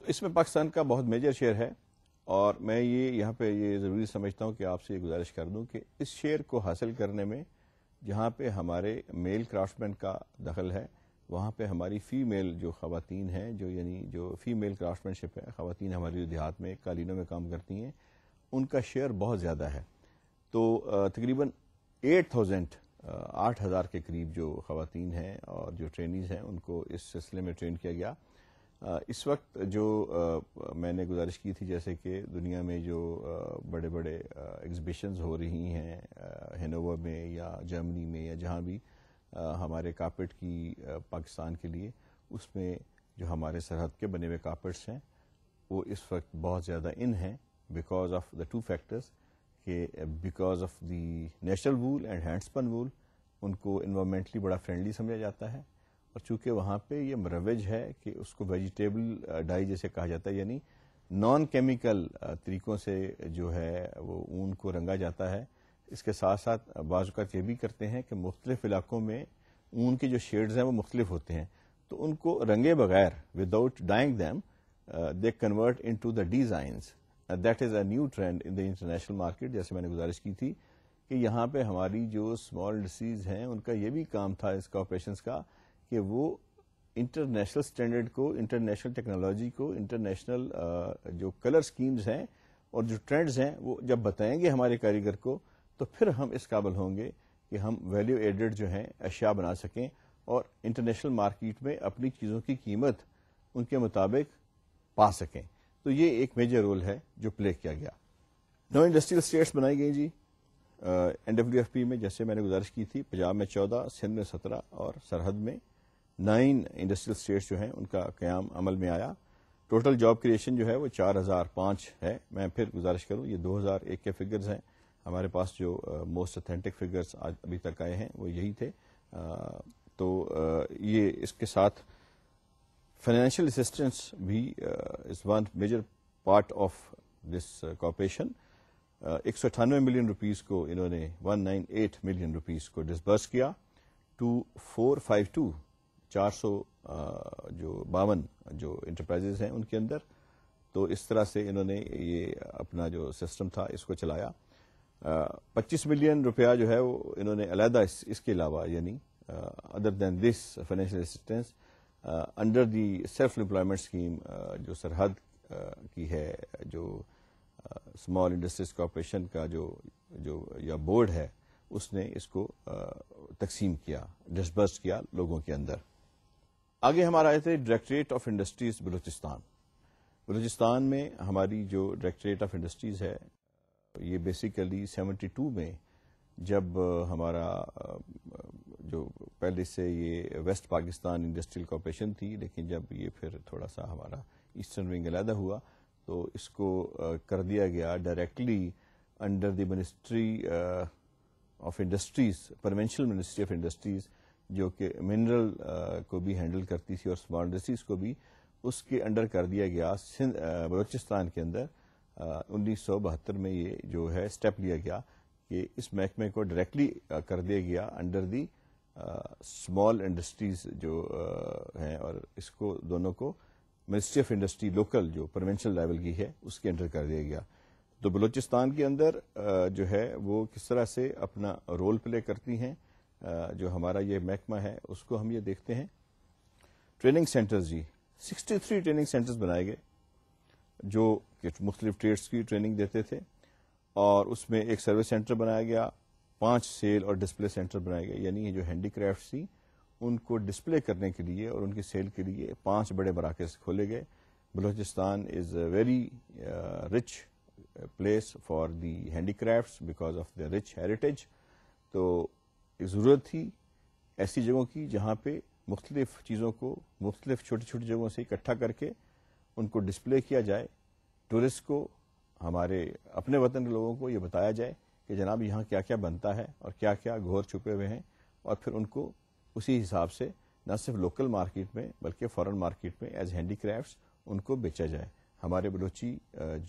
तो इसमें पाकिस्तान का बहुत मेजर शेयर है और मैं ये यहाँ पे ये ज़रूरी समझता हूँ कि आपसे ये गुजारिश कर दूँ कि इस शेयर को हासिल करने में जहाँ पे हमारे मेल क्राफ्टमैन का दखल है वहाँ पे हमारी फ़ीमेल जो ख़वातीन हैं जो यानी जो फ़ीमेल क्राफ्टमैनशिप है ख़वातीन हमारी जो देहात में कालीनों में काम करती हैं उनका शेयर बहुत ज़्यादा है तो तकरीबन एट थाउजेंड आठ हज़ार के करीब जो ख़वातीन हैं और जो ट्रेनिज़ हैं उनको इस सिलसिले में ट्रेन किया गया इस वक्त जो मैंने गुजारिश की थी जैसे कि दुनिया में जो बड़े बड़े एग्जिबिशंस हो रही हैं हेनोवा में या जर्मनी में या जहाँ भी हमारे कारपेट की पाकिस्तान के लिए उसमें जो हमारे सरहद के बने हुए कापेट्स हैं वो इस वक्त बहुत ज़्यादा इन हैं because of the two factors के because of the natural wool and handspun wool उनको इन्वामेंटली बड़ा फ्रेंडली समझा जाता है और चूंकि वहां पे ये मरवज है कि उसको वेजिटेबल डाई जैसे कहा जाता है यानी नॉन केमिकल तरीकों से जो है वो ऊन को रंगा जाता है इसके साथ साथ बाज़ात ये भी करते हैं कि मुख्तलिफ इलाकों में ऊन के जो शेड्स हैं वो मुख्तलिफ होते हैं तो उनको रंगे बगैर without dyeing them they convert into the design that is a new trend in the international market जैसे मैंने गुजारिश की थी कि यहाँ पे हमारी जो स्मॉल डिसीज़ हैं उनका ये भी काम था इसका ऑपरेशन का कि वो इंटरनेशनल स्टैंडर्ड को इंटरनेशनल टेक्नोलॉजी को इंटरनेशनल uh, जो कलर स्कीम्स हैं और जो ट्रेंड्स हैं वो जब बताएंगे हमारे कारीगर को तो फिर हम इस काबिल होंगे कि हम वैल्यू एडेड जो हैं अशिया बना सकें और इंटरनेशनल मार्केट में अपनी चीज़ों की कीमत उनके मुताबिक पा सकें तो ये एक मेजर रोल है जो प्ले किया गया नौ इंडस्ट्रियल स्टेट्स बनाई गई जी एन डब्ल्यू एफ पी में जैसे मैंने गुजारिश की थी पंजाब में चौदह सिंध में सत्रह और सरहद में नाइन इंडस्ट्रियल स्टेट्स जो हैं उनका क्याम अमल में आया टोटल जॉब क्रिएशन जो है वो चार हजार पाँच है मैं फिर गुजारिश करूँ ये दो हजार एक के फिगर्स हैं हमारे पास जो मोस्ट अथेंटिक फिगर्स आज अभी तक आए हैं वो यही थे uh, तो uh, ये इसके साथ फाइनेंशियल असिस्टेंस भी is one major part of this corporation एक सौ अठानवे मिलियन रुपीस को इन्होंने 198 मिलियन रुपीस को डिसबर्स किया टू फोर फाइव टू चार सौ जो बावन जो इंटरप्राइजेज हैं उनके अंदर तो इस तरह से इन्होंने ये अपना जो सिस्टम था इसको चलाया पच्चीस मिलियन रुपया जो है वो इन्होंने अलहदा इस, इसके अलावा यानी other than this financial assistance under the self employment scheme जो सरहद की है जो स्मॉल इंडस्ट्रीज कॉरपोरेशन का जो जो या बोर्ड है उसने इसको तकसीम किया डिसबर्स किया लोगों के अंदर आगे हमारा आए थे directorate of industries Balochistan Balochistan में हमारी जो डायरेक्टरेट ऑफ इंडस्ट्रीज है ये बेसिकली 72 में जब हमारा जो पहले से ये वेस्ट पाकिस्तान इंडस्ट्रियल कॉरपोरेशन थी लेकिन जब ये फिर थोड़ा सा हमारा ईस्टर्न विंग अलहदा हुआ तो इसको कर दिया गया directly under the ministry of industries provincial ministry of industries जो कि मिनरल uh, को भी हैंडल करती थी और स्मॉल इंडस्ट्रीज को भी उसके अंडर कर दिया गया सिंध uh, बलोचिस्तान के अंदर uh, उन्नीस में ये जो है स्टेप लिया गया कि इस महकमे को डायरेक्टली कर दिया गया अंडर दी स्मॉल इंडस्ट्रीज जो आ, हैं और इसको दोनों को मिनिस्ट्री ऑफ इंडस्ट्री लोकल जो प्रोवेंशल लेवल की है उसके अंडर कर दिया गया तो बलूचिस्तान के अंदर आ, जो है वो किस तरह से अपना रोल प्ले करती हैं जो हमारा ये महकमा है उसको हम ये देखते हैं ट्रेनिंग सेंटर्स जी 63 ट्रेनिंग सेंटर्स बनाए गए जो मुख्तलिफ ट्रेड्स की ट्रेनिंग देते थे और उसमें एक सर्विस सेंटर बनाया गया पांच सेल और डिस्प्ले सेंटर बनाए गए यानी जो हैंडीक्राफ्ट थी उनको डिस्प्ले करने के लिए और उनकी सेल के लिए पांच बड़े मराकज खोले गए Balochistan is a very rich place for the handicraft because of the rich heritage तो ज़रूरत थी ऐसी जगहों की जहाँ पे मुख्तलिफ चीज़ों को मुख्तलिफ छोटी छोटी जगहों से इकट्ठा करके उनको डिस्प्ले किया जाए टूरिस्ट को हमारे अपने वतन के लोगों को ये बताया जाए कि जनाब यहाँ क्या क्या बनता है और क्या क्या घोर छुपे हुए हैं और फिर उनको उसी हिसाब से न सिर्फ लोकल मार्केट में बल्कि फॉरन मार्केट में एज हैंडीक्राफ्ट्स उनको बेचा जाए हमारे बलोची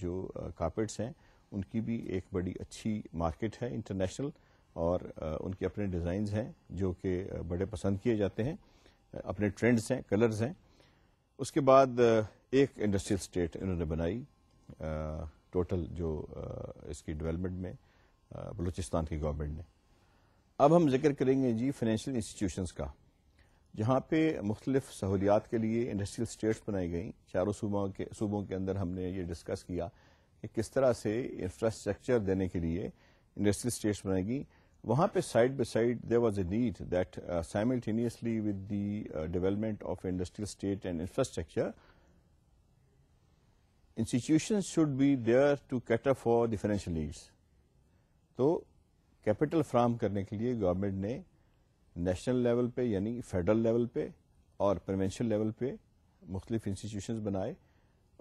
जो कारपेट्स हैं उनकी भी एक बड़ी अच्छी मार्केट है इंटरनेशनल और उनके अपने डिजाइन हैं जो कि बड़े पसंद किए जाते हैं अपने ट्रेंड्स हैं कलर्स हैं उसके बाद एक इंडस्ट्रियल स्टेट इन्होंने बनाई टोटल जो इसकी डेवलपमेंट में बलूचिस्तान की गवर्नमेंट ने अब हम जिक्र करेंगे जी फाइनेंशियल इंस्टीट्यूशंस का जहाँ पे मुख्तलिफ सहूलियात के लिए इंडस्ट्रियल स्टेट्स बनाई गई चारों सूबों के सूबों के अंदर हमने ये डिस्कस किया कि किस तरह से इंफ्रास्ट्रक्चर देने के लिए इंडस्ट्रियल स्टेट्स बनाएगी वहाँ पे side by side there was a need that simultaneously with the development of industrial state and infrastructure institution should be there to cater for the financial needs तो कैपिटल फ्राहम करने के लिए गवर्नमेंट ने national level पे यानी federal level पे और प्रोवेंशल लेवल पे मुख्तलिफ इंस्टीट्यूशन बनाए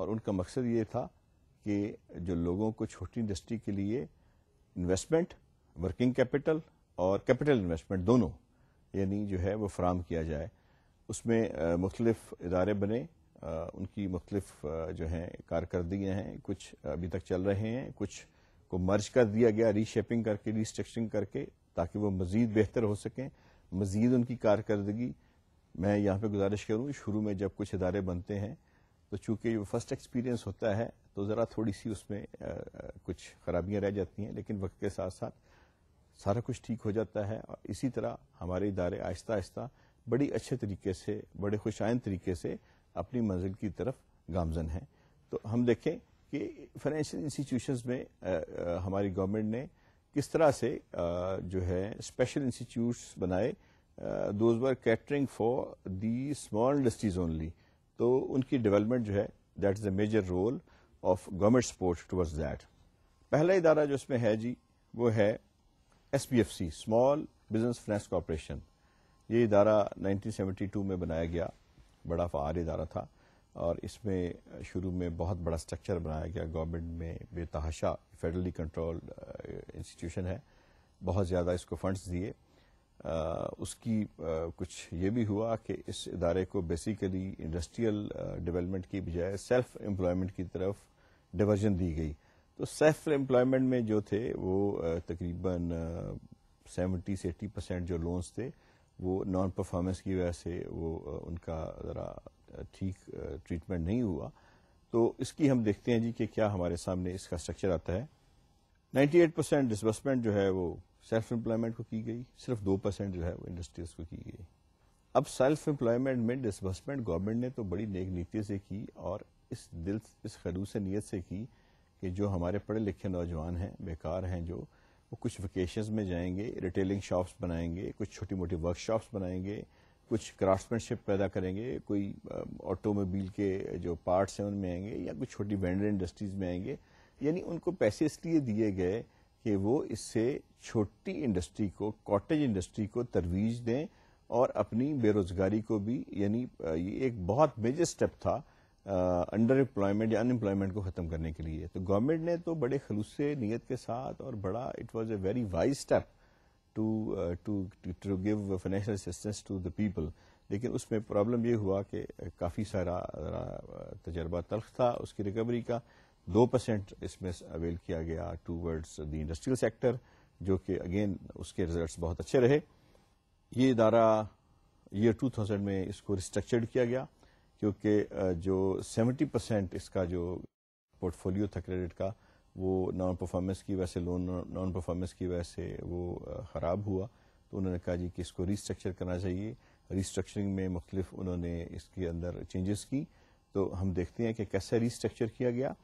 और उनका मकसद ये था कि जो लोगों को छोटी इंडस्ट्री के लिए इन्वेस्टमेंट वर्किंग कैपिटल और कैपिटल इन्वेस्टमेंट दोनों यानी जो है वो फ्राहम किया जाए उसमें मुख्तलिफ इदारे बने आ, उनकी मुख्तलिफ जो हैं कारकर्दियाँ हैं कुछ अभी तक चल रहे हैं कुछ को मर्ज कर दिया गया रीशेपिंग करके रीस्ट्रक्चरिंग करके ताकि वो मजीद बेहतर हो सकें मजीद उनकी कारकर्दगी मैं यहाँ पे गुजारिश करूँ शुरू में जब कुछ इदारे बनते हैं तो चूंकि वो फर्स्ट एक्सपीरियंस होता है तो ज़रा थोड़ी सी उसमें आ, कुछ खराबियाँ रह जाती हैं लेकिन वक्त के साथ साथ सारा कुछ ठीक हो जाता है और इसी तरह हमारे इदारे आहिस्ता आहिस्ता बड़ी अच्छे तरीके से बड़े खुशाइन तरीके से अपनी मंजिल की तरफ गामजन है तो हम देखें कि फाइनेंशियल इंस्टीट्यूशन में हमारी गवर्नमेंट ने किस तरह से जो है स्पेशल इंस्टीट्यूट बनाए those were catering for the small industries only तो उनकी डेवलपमेंट जो है that is a major role of government support towards that पहला इदारा जो इसमें है जी वो है S P F C small business finance corporation ये इदारा 1972 में बनाया गया बड़ा फ़ार इदारा था और इसमें शुरू में बहुत बड़ा स्ट्रक्चर बनाया गया गवर्नमेंट में बेतहाशा फेडरली कंट्रोल इंस्टीट्यूशन है बहुत ज़्यादा इसको फंड्स दिए uh, उसकी आ, uh, कुछ ये भी हुआ कि इस इदारे को बेसिकली इंडस्ट्रियल डेवलपमेंट की बजाय सेल्फ एम्प्लॉयमेंट की तरफ डिवर्जन दी गई तो सेल्फ एम्प्लॉयमेंट में जो थे वो तकरीबन सेवेंटी से एट्टी परसेंट जो लोन्स थे वो नॉन परफॉर्मेंस की वजह से वो उनका ज़रा ठीक ट्रीटमेंट नहीं हुआ तो इसकी हम देखते हैं जी कि क्या हमारे सामने इसका स्ट्रक्चर आता है 98 परसेंट डिसबर्समेंट जो है वो सेल्फ एम्प्लॉयमेंट को की गई सिर्फ दो परसेंट जो है वो इंडस्ट्रीज को की गई अब सेल्फ एम्प्लॉयमेंट में डिसबर्समेंट गवर्नमेंट ने तो बड़ी नेक नीति से की और इस दिल इस खलूस नीयत से की कि जो हमारे पढ़े लिखे नौजवान हैं बेकार हैं जो वो कुछ वेकेशंस में जाएंगे रिटेलिंग शॉप्स बनाएंगे कुछ छोटी मोटी वर्कशॉप्स बनाएंगे कुछ क्राफ्ट्समैनशिप पैदा करेंगे कोई ऑटोमोबाइल के जो पार्ट्स हैं उनमें आएंगे या कुछ छोटी वेंडर इंडस्ट्रीज में आएंगे यानी उनको पैसे इसलिए दिए गए कि वो इससे छोटी इंडस्ट्री को कॉटेज इंडस्ट्री को तरवीज दें और अपनी बेरोजगारी को भी यानी ये एक बहुत मेजर स्टेप था अंडर एम्प्लॉयमेंट या अनएम्प्लॉयमेंट को खत्म करने के लिए तो गवर्नमेंट ने तो बड़े खलूस नीयत के साथ और बड़ा it was a very wise step to to to give financial assistance to the people लेकिन उसमें प्रॉब्लम ये हुआ कि काफ़ी सारा तजर्बा तलख था उसकी रिकवरी का दो परसेंट इसमें अवेल किया गया towards the industrial sector जो कि अगेन उसके रिजल्ट्स बहुत अच्छे रहे ये इदारा ईयर 2000 में इसको रिस्ट्रक्चर्ड किया गया क्योंकि जो 70 परसेंट इसका जो पोर्टफोलियो था क्रेडिट का वो नॉन परफॉर्मेंस की वजह से लोन नॉन परफॉर्मेंस की वजह से वो ख़राब हुआ तो उन्होंने कहा जी कि इसको रीस्ट्रक्चर करना चाहिए रीस्ट्रक्चरिंग में मुख्तलिफ उन्होंने इसके अंदर चेंजेस की तो हम देखते हैं कि कैसे रीस्ट्रक्चर किया गया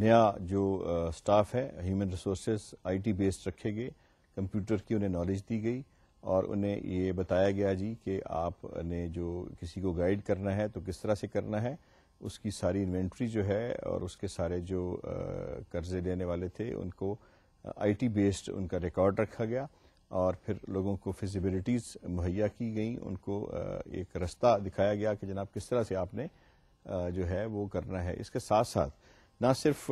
नया जो स्टाफ है ह्यूमन रिसोर्स आईटी बेस्ड रखे गए कंप्यूटर की उन्हें नॉलेज दी गई और उन्हें ये बताया गया जी कि आपने जो किसी को गाइड करना है तो किस तरह से करना है उसकी सारी इन्वेंट्री जो है और उसके सारे जो कर्जे लेने वाले थे उनको आईटी बेस्ड उनका रिकॉर्ड रखा गया और फिर लोगों को फिजिबिलिटीज़ मुहैया की गई उनको एक रास्ता दिखाया गया कि जनाब किस तरह से आपने जो है वो करना है इसके साथ साथ ना सिर्फ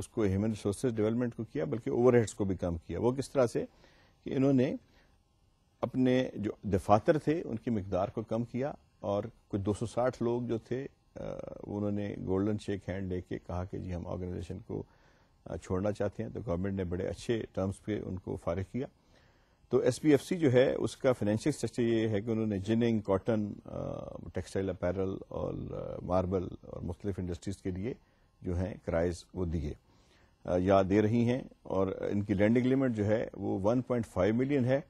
उसको ह्यूमन रिसोर्सेज डेवलपमेंट को किया बल्कि ओवरहेड्स को भी कम किया वो किस तरह से कि इन्होंने अपने जो दफातर थे उनकी मकदार को कम किया और कुछ 260 लोग जो थे उन्होंने गोल्डन शेक हैंड लेके कहा कि जी हम ऑर्गेनाइजेशन को छोड़ना चाहते हैं तो गवर्नमेंट ने बड़े अच्छे टर्म्स पे उनको फारिग किया तो एसपीएफसी जो है उसका फाइनेंशियल स्ट्रक्चर ये है कि उन्होंने जिनिंग कॉटन टेक्सटाइल अपैरल और मार्बल और मुख्तलिफ इंडस्ट्रीज के लिए जो हैं किराइज वो दिए या दे रही हैं और इनकी लैंडिंग लिमिट जो है वो 1.5 मिलियन है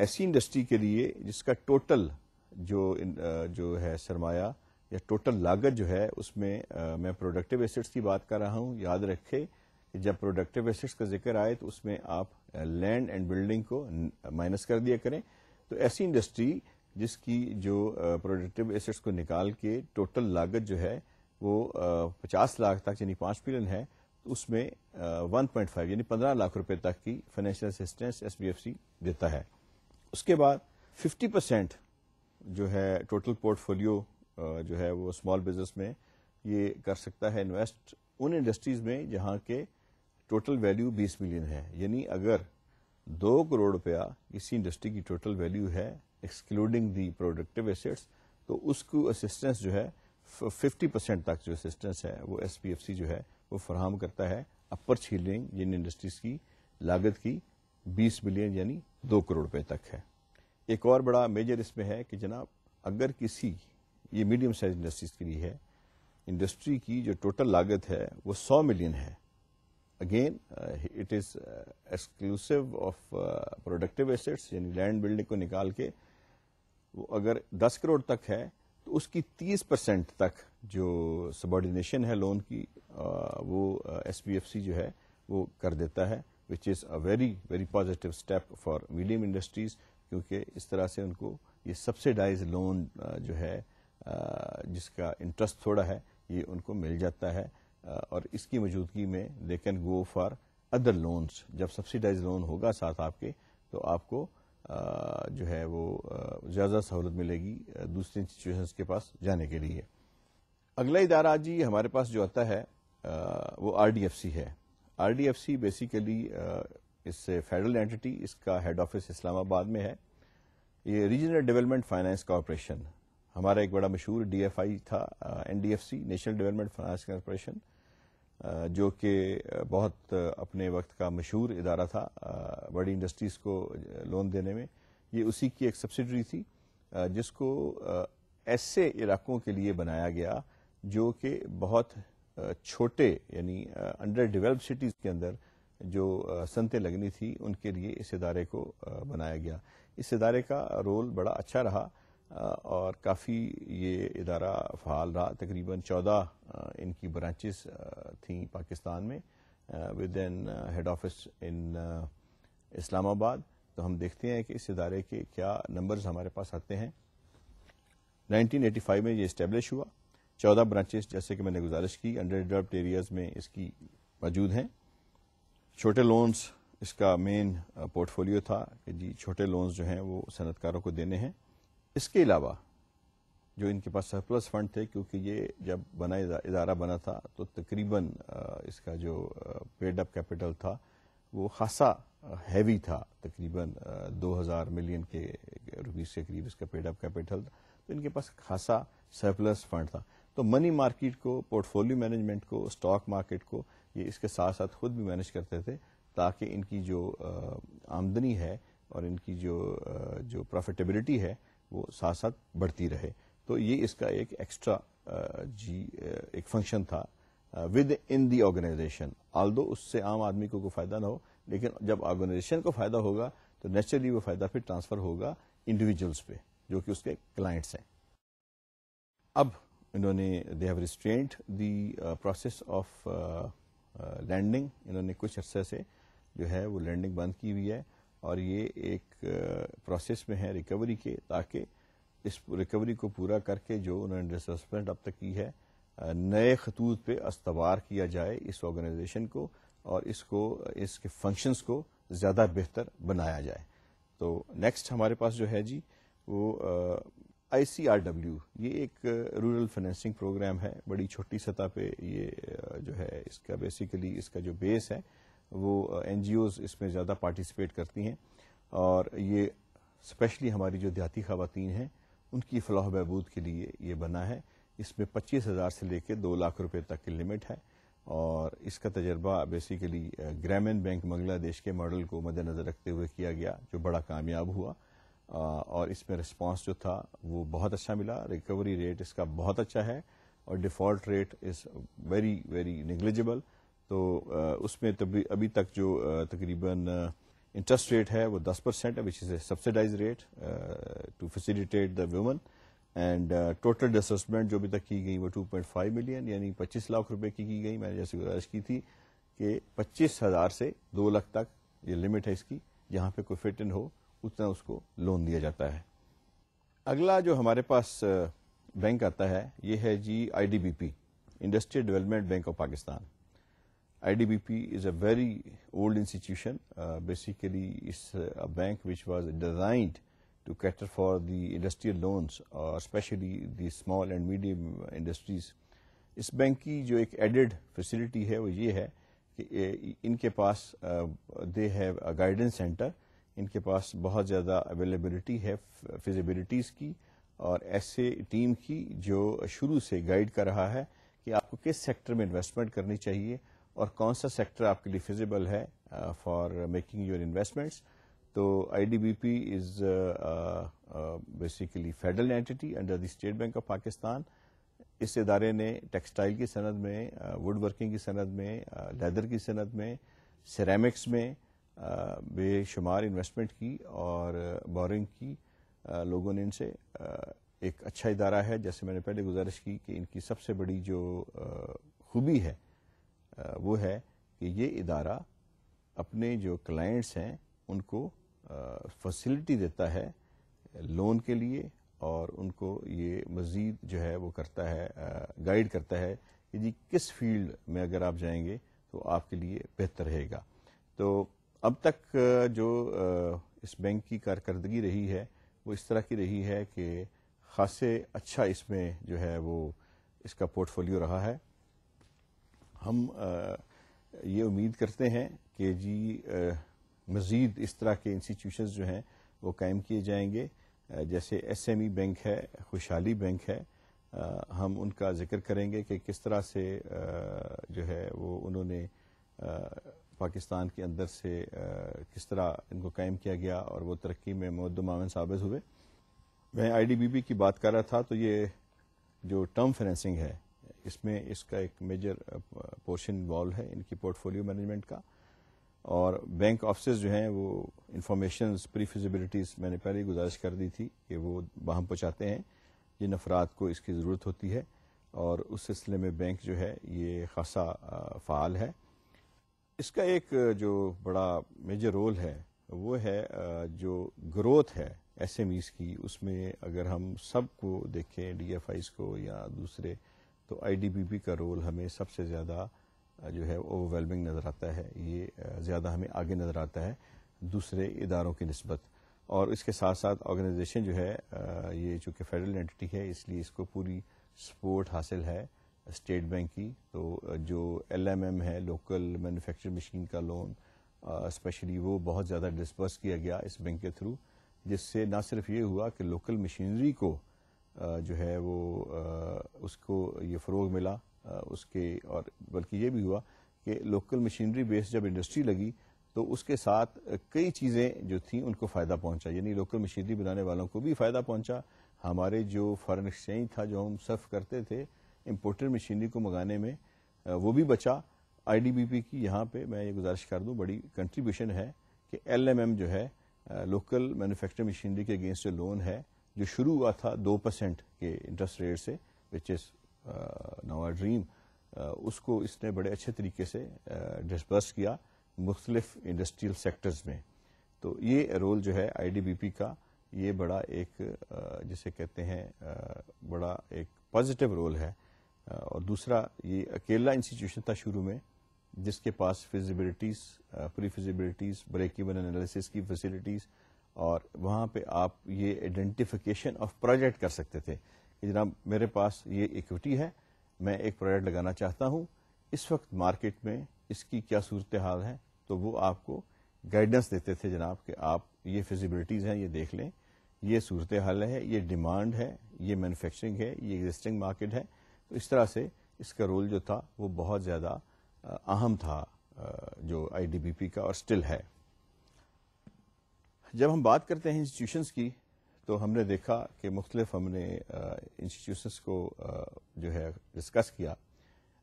ऐसी इंडस्ट्री के लिए जिसका टोटल जो इन, जो है सरमाया या टोटल लागत जो है उसमें आ, मैं प्रोडक्टिव एसेट्स की बात कर रहा हूं याद रखें कि जब प्रोडक्टिव एसेट्स का जिक्र आए तो उसमें आप लैंड एंड बिल्डिंग को माइनस कर दिया करें तो ऐसी इंडस्ट्री जिसकी जो प्रोडक्टिव एसेट्स को निकाल के टोटल लागत जो है वो पचास लाख तक यानी पांच मिलियन है उसमें वन पॉइंट फाइव यानी पंद्रह लाख रुपए तक की financial assistance S B F C देता है उसके बाद फिफ्टी परसेंट जो है टोटल पोर्टफोलियो जो है वो स्मॉल बिजनेस में ये कर सकता है इन्वेस्ट उन इंडस्ट्रीज में जहाँ के टोटल वैल्यू बीस मिलियन है यानी अगर दो करोड़ रुपया किसी इंडस्ट्री की टोटल वैल्यू है एक्सक्लूडिंग दी प्रोडक्टिव एसेट्स तो उसको असिस्टेंस जो है फिफ्टी परसेंट तक जो असिस्टेंस है वो एस जो है को फराहम करता है अपर सीलिंग जिन इंडस्ट्रीज की लागत की 20 बिलियन यानी दो करोड़ रुपए तक है एक और बड़ा मेजर इसमें है कि जनाब अगर किसी ये मीडियम साइज इंडस्ट्रीज के लिए है इंडस्ट्री की जो टोटल लागत है वो सौ मिलियन है again it is exclusive of productive assets यानी लैंड बिल्डिंग को निकाल के वो अगर 10 करोड़ तक है तो उसकी 30 परसेंट तक जो सबॉर्डिनेशन है लोन की आ, वो एस जो है वो कर देता है which is a very very positive step for medium industries क्योंकि इस तरह से उनको ये सब्सिडाइज लोन जो है जिसका इंटरेस्ट थोड़ा है ये उनको मिल जाता है और इसकी मौजूदगी में they can go for other loans जब सब्सिडाइज लोन होगा साथ आपके तो आपको जो है वो ज़्यादा सहूलत मिलेगी दूसरे इंस्टीट्यूशन के पास जाने के लिए अगला इदारा जी हमारे पास जो आता है वो सी है R D F C basically इससे फेडरल एंटिटी इसका हेड ऑफिस इस्लामाबाद में है ये रीजनल डेवलपमेंट फाइनेंस कॉरपोरेशन हमारा एक बड़ा मशहूर डी एफ आई था NDFC national development finance corporation जो कि बहुत अपने वक्त का मशहूर इदारा था बड़ी इंडस्ट्रीज़ को लोन देने में ये उसी की एक सब्सिडरी थी जिसको ऐसे इलाकों के लिए बनाया गया जो कि बहुत छोटे यानी अंडर डेवलप सिटीज़ के अंदर जो संतें लगनी थी उनके लिए इस इदारे को बनाया गया इस इदारे का रोल बड़ा अच्छा रहा और काफ़ी ये इदारा फ़ाल रहा तकरीबन चौदह Uh, इनकी ब्रांचेस uh, थी पाकिस्तान में with an head office in Islamabad तो हम देखते हैं कि इस इदारे के क्या नंबर्स हमारे पास आते हैं 1985 में ये इस्टेब्लिश हुआ चौदह ब्रांचेस जैसे कि मैंने गुजारिश की अंडर डेवलप्ड एरियाज में इसकी मौजूद हैं छोटे लोन्स इसका मेन पोर्टफोलियो uh, था कि जी छोटे लोन्स जो हैं वो सनतकारों को देने हैं इसके अलावा जो इनके पास सरप्लस फंड थे क्योंकि ये जब बना इदारा बना था तो तकरीबन इसका जो पेड अप कैपिटल था वो खासा हैवी था तकरीबन 2000 मिलियन के रुपीज के करीब इसका पेड अप कैपिटल तो इनके पास खासा सरप्लस फंड था तो मनी मार्केट को पोर्टफोलियो मैनेजमेंट को स्टॉक मार्केट को ये इसके साथ साथ खुद भी मैनेज करते थे ताकि इनकी जो आमदनी है और इनकी जो जो प्रॉफिटेबिलिटी है वो साथ साथ बढ़ती रहे तो ये इसका एक एक्स्ट्रा जी एक फंक्शन था विद इन दी ऑर्गेनाइजेशन आल उससे आम आदमी को कोई फायदा ना हो लेकिन जब ऑर्गेनाइजेशन को फायदा होगा तो नेचुरली वो फायदा फिर ट्रांसफर होगा इंडिविजुअल्स पे जो कि उसके क्लाइंट्स हैं अब इन्होंने they have restraint the process of lending इन्होंने कुछ अर्से से जो है वो लैंडिंग बंद की हुई है और ये एक प्रोसेस में है रिकवरी के ताकि इस रिकवरी को पूरा करके जो उन्होंने डिसमेंट अब तक की है नए खतूत पे अस्तवार किया जाए इस ऑर्गेनाइजेशन को और इसको इसके फंक्शंस को ज़्यादा बेहतर बनाया जाए तो नेक्स्ट हमारे पास जो है जी वो आई सी आर डब्ल्यू ये एक रूरल फाइनेंसिंग प्रोग्राम है बड़ी छोटी सतह पे ये जो है इसका बेसिकली इसका जो बेस है वो एन इसमें ज़्यादा पार्टिसिपेट करती हैं और ये स्पेशली हमारी जो देहाती खातन हैं उनकी फलाह बहबूद के लिए ये बना है इसमें पच्चीस हज़ार से लेकर दो लाख रुपये तक की लिमिट है और इसका तजर्बा बेसिकली ग्रामीण बैंक बांग्लादेश के मॉडल को मद्देनज़र रखते हुए किया गया जो बड़ा कामयाब हुआ और इसमें रिस्पॉन्स जो था वो बहुत अच्छा मिला रिकवरी रेट इसका बहुत अच्छा है और default rate is very very negligible तो उसमें तभी अभी तक जो तकरीबन इंटरेस्ट रेट है वो 10 परसेंट है which is a subsidize rate to facilitate the woman and total disbursement जो अभी तक की गई वो 2.5 मिलियन यानी 25 लाख रुपए की की गई मैंने जैसे गुजारिश की थी कि पच्चीस हजार से दो लाख तक ये लिमिट है इसकी जहां पे कोई फिट इन हो उतना उसको लोन दिया जाता है अगला जो हमारे पास बैंक uh, आता है ये है जी IDBP industrial development bank of Pakistan IDBP is a very old institution. Uh, basically, it's a bank which was designed to cater for the industrial loans, uh, especially the small and medium industries. इस bank की जो एक added facility है वो ये है कि इनके पास they have a guidance centre इनके पास बहुत ज़्यादा अवेलेबिलिटी है फिजिबिलिटीज़ की और ऐसे टीम की जो शुरू से गाइड कर रहा है कि आपको किस सेक्टर में इन्वेस्टमेंट करनी चाहिए और कौन सा सेक्टर आपके लिए फिजिबल है फॉर मेकिंग योर इन्वेस्टमेंट्स तो IDBP is basically federal entity under the state bank of Pakistan इस इदारे ने टेक्सटाइल की सनद में वुड uh, वर्किंग की सनद में लेदर uh, की सनद में सिरेमिक्स में uh, बेशुमार इन्वेस्टमेंट की और बोरिंग की लोगों ने इनसे एक अच्छा इदारा है जैसे मैंने पहले गुजारिश की कि इनकी सबसे बड़ी जो खूबी है वो है कि ये इदारा अपने जो क्लाइंट्स हैं उनको फैसिलिटी देता है लोन के लिए और उनको ये मज़ीद जो है वो करता है गाइड करता है कि जी किस फील्ड में अगर आप जाएंगे तो आपके लिए बेहतर रहेगा तो अब तक जो इस बैंक की कारकर्दगी रही है वो इस तरह की रही है कि खासे अच्छा इसमें जो है वो इसका पोर्टफोलियो रहा है हम ये उम्मीद करते हैं कि जी मज़ीद इस तरह के इंस्टीट्यूशन जो हैं वो कायम किए जाएंगे जैसे एस एम ई बैंक है खुशहाली बैंक है हम उनका जिक्र करेंगे कि किस तरह से जो है वो उन्होंने पाकिस्तान के अंदर से किस तरह इनको कायम किया गया और वो तरक्की में मुद्दमावन साबित हुए मैं आई डी बी बी की बात कर रहा था तो ये जो टर्म फिनेंसिंग है इसमें इसका एक मेजर पोर्शन इन्वॉल्व है इनकी पोर्टफोलियो मैनेजमेंट का और बैंक ऑफिस जो हैं वो इन्फॉर्मेशन प्री फिजिबिलिटीज मैंने पहले गुजारिश कर दी थी कि वो वहाँ पहुँचाते हैं जिन अफराद को इसकी ज़रूरत होती है और उस सिलसिले में बैंक जो है ये खासा फ़ाल है इसका एक जो बड़ा मेजर रोल है वो है जो ग्रोथ है एसएमईज की उसमें अगर हम सबको देखें डीएफआईस को या दूसरे तो आईडीबीपी का रोल हमें सबसे ज़्यादा जो है ओवरवेलमिंग नज़र आता है ये ज़्यादा हमें आगे नज़र आता है दूसरे इदारों की नस्बत और इसके साथ साथ ऑर्गेनाइजेशन जो है ये चूँकि फेडरल एंटिटी है इसलिए इसको पूरी सपोर्ट हासिल है स्टेट बैंक की तो जो एलएमएम है लोकल मैन्युफैक्चर मशीन का लोन स्पेशली वो बहुत ज़्यादा डिस्पर्स किया गया इस बैंक के थ्रू जिससे ना सिर्फ ये हुआ कि लोकल मशीनरी को जो है वो उसको ये फ़रोग मिला उसके और बल्कि ये भी हुआ कि लोकल मशीनरी बेस जब इंडस्ट्री लगी तो उसके साथ कई चीज़ें जो थी उनको फ़ायदा पहुंचा यानी लोकल मशीनरी बनाने वालों को भी फ़ायदा पहुंचा हमारे जो फॉरेन एक्सचेंज था जो हम सर्फ करते थे इम्पोर्टेड मशीनरी को मंगाने में वो भी बचा आईडीबीपी की यहाँ पर मैं ये गुजारिश कर दूँ बड़ी कंट्रीब्यूशन है कि एलएमएम जो है लोकल मैन्युफैक्चर मशीनरी के अगेंस्ट जो लोन है जो शुरू हुआ था दो परसेंट के इंटरेस्ट रेट से विच इज नवा ड्रीम उसको इसने बड़े अच्छे तरीके से डिस्बर्स uh, किया मुख्तलिफ इंडस्ट्रियल सेक्टर्स में तो ये रोल जो है आईडीबीपी का ये बड़ा एक uh, जिसे कहते हैं uh, बड़ा एक पॉजिटिव रोल है और दूसरा ये अकेला इंस्टीट्यूशन था शुरू में जिसके पास feasibilities pre feasibilities break even analysis की फैसिलिटीज़ और वहाँ पे आप ये आइडेंटिफिकेशन ऑफ प्रोजेक्ट कर सकते थे कि जनाब मेरे पास ये इक्विटी है मैं एक प्रोजेक्ट लगाना चाहता हूँ इस वक्त मार्केट में इसकी क्या सूरत हाल है तो वो आपको गाइडेंस देते थे जनाब कि आप ये फिजिबिलिटीज़ हैं ये देख लें ये सूरत हाल है ये डिमांड है ये मैनुफेक्चरिंग है ये एग्जिस्टिंग मार्केट है तो इस तरह से इसका रोल जो था वो बहुत ज़्यादा अहम था जो आईडीबीपी का और स्टिल है जब हम बात करते हैं इंस्टीट्यूशंस की तो हमने देखा कि मुख्तलिफ हमने इंस्टीट्यूशंस को जो है डिस्कस किया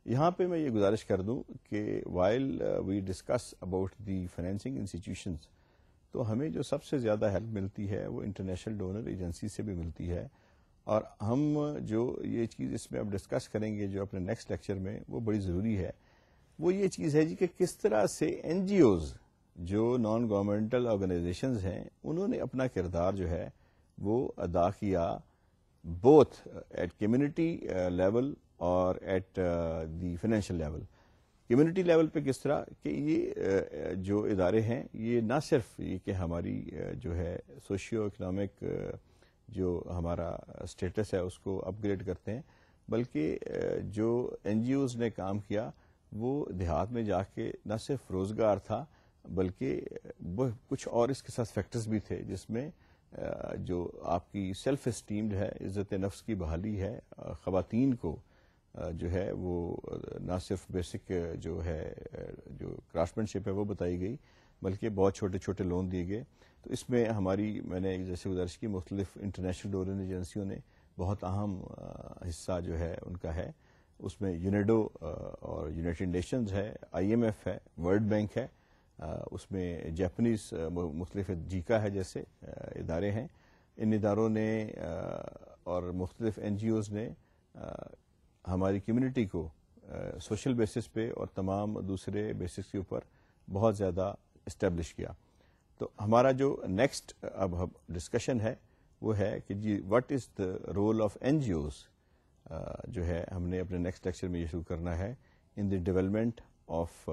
यहाँ पे मैं ये गुजारिश कर दूँ कि while we discuss about the financing institutions तो हमें जो सबसे ज़्यादा हेल्प मिलती है वो इंटरनेशनल डोनर एजेंसी से भी मिलती है और हम जो ये चीज़ इसमें अब डिस्कस करेंगे जो अपने नेक्स्ट लेक्चर में वो बड़ी ज़रूरी है वो ये चीज़ है जी कि किस तरह से एन जो नॉन गवर्नमेंटल ऑर्गेनाइजेशन हैं उन्होंने अपना किरदार जो है वो अदा किया बोथ एट कम्यूनिटी लेवल और at the financial level community level पर किस तरह कि ये uh, जो इदारे हैं ये ना सिर्फ ये कि हमारी uh, जो है सोशियो इकनॉमिक uh, जो हमारा स्टेटस है उसको अपग्रेड करते हैं बल्कि जो एन जी ओज ने काम किया वो देहात में जाके ना सिर्फ रोज़गार था बल्कि वह कुछ और इसके साथ फैक्टर्स भी थे जिसमें जो आपकी सेल्फ इस्टीम्ड है इज़्ज़त नफ्स की बहाली है ख़वातीन को जो है वो ना सिर्फ बेसिक जो है जो क्राफ्टमैनशिप है वो बताई गई बल्कि बहुत छोटे छोटे लोन दिए गए तो इसमें हमारी मैंने जैसे गुजारिश की मुख्तलिफ इंटरनेशनल डोरन एजेंसीों ने बहुत अहम हिस्सा जो है उनका है उसमें यूनेडो और यूनाइटेड नेशंस है आईएमएफ है वर्ल्ड बैंक है उसमें जापानीज मुख्तलिफ जीका है जैसे इदारे हैं इन इदारों ने और मुख्तलिफ एन जी ओज़ ने हमारी कम्यूनिटी को सोशल बेसिस पे और तमाम दूसरे बेसिस के ऊपर बहुत ज़्यादा इस्टेब्लिश किया तो हमारा जो नेक्स्ट अब हम डिस्कशन है वो है कि जी what is the role of N G Os जो है हमने अपने नेक्स्ट लेक्चर में ये शुरू करना है in the development of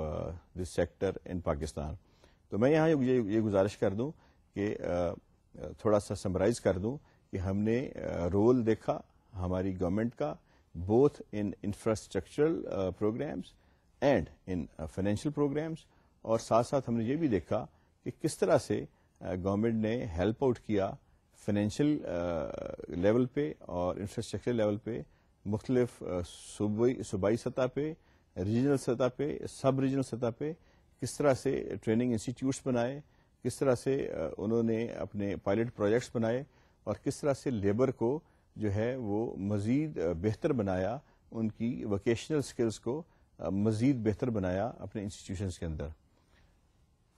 this sector in Pakistan तो मैं यहाँ ये, ये गुजारिश कर दूँ कि uh, uh थोड़ा सा समराइज कर दूँ कि हमने रोल uh, देखा हमारी गवर्नमेंट का both in infrastructural programmes and in financial programmes और साथ साथ हमने ये भी देखा कि किस तरह से गवर्नमेंट uh, ने हेल्प आउट किया फाइनेंशियल लेवल पे और इंफ्रास्ट्रक्चर लेवल पे मुख्तलिफ सूबाई सतह पे रीजनल सतह पे सब रीजनल सतह पे किस तरह से ट्रेनिंग इंस्टीट्यूट्स बनाए किस तरह से उन्होंने अपने पायलट प्रोजेक्ट्स बनाए और किस तरह से लेबर को जो है वो मज़ीद बेहतर बनाया उनकी वोकेशनल स्किल्स को मज़ीद बेहतर बनाया अपने इंस्टीट्यूशन के अंदर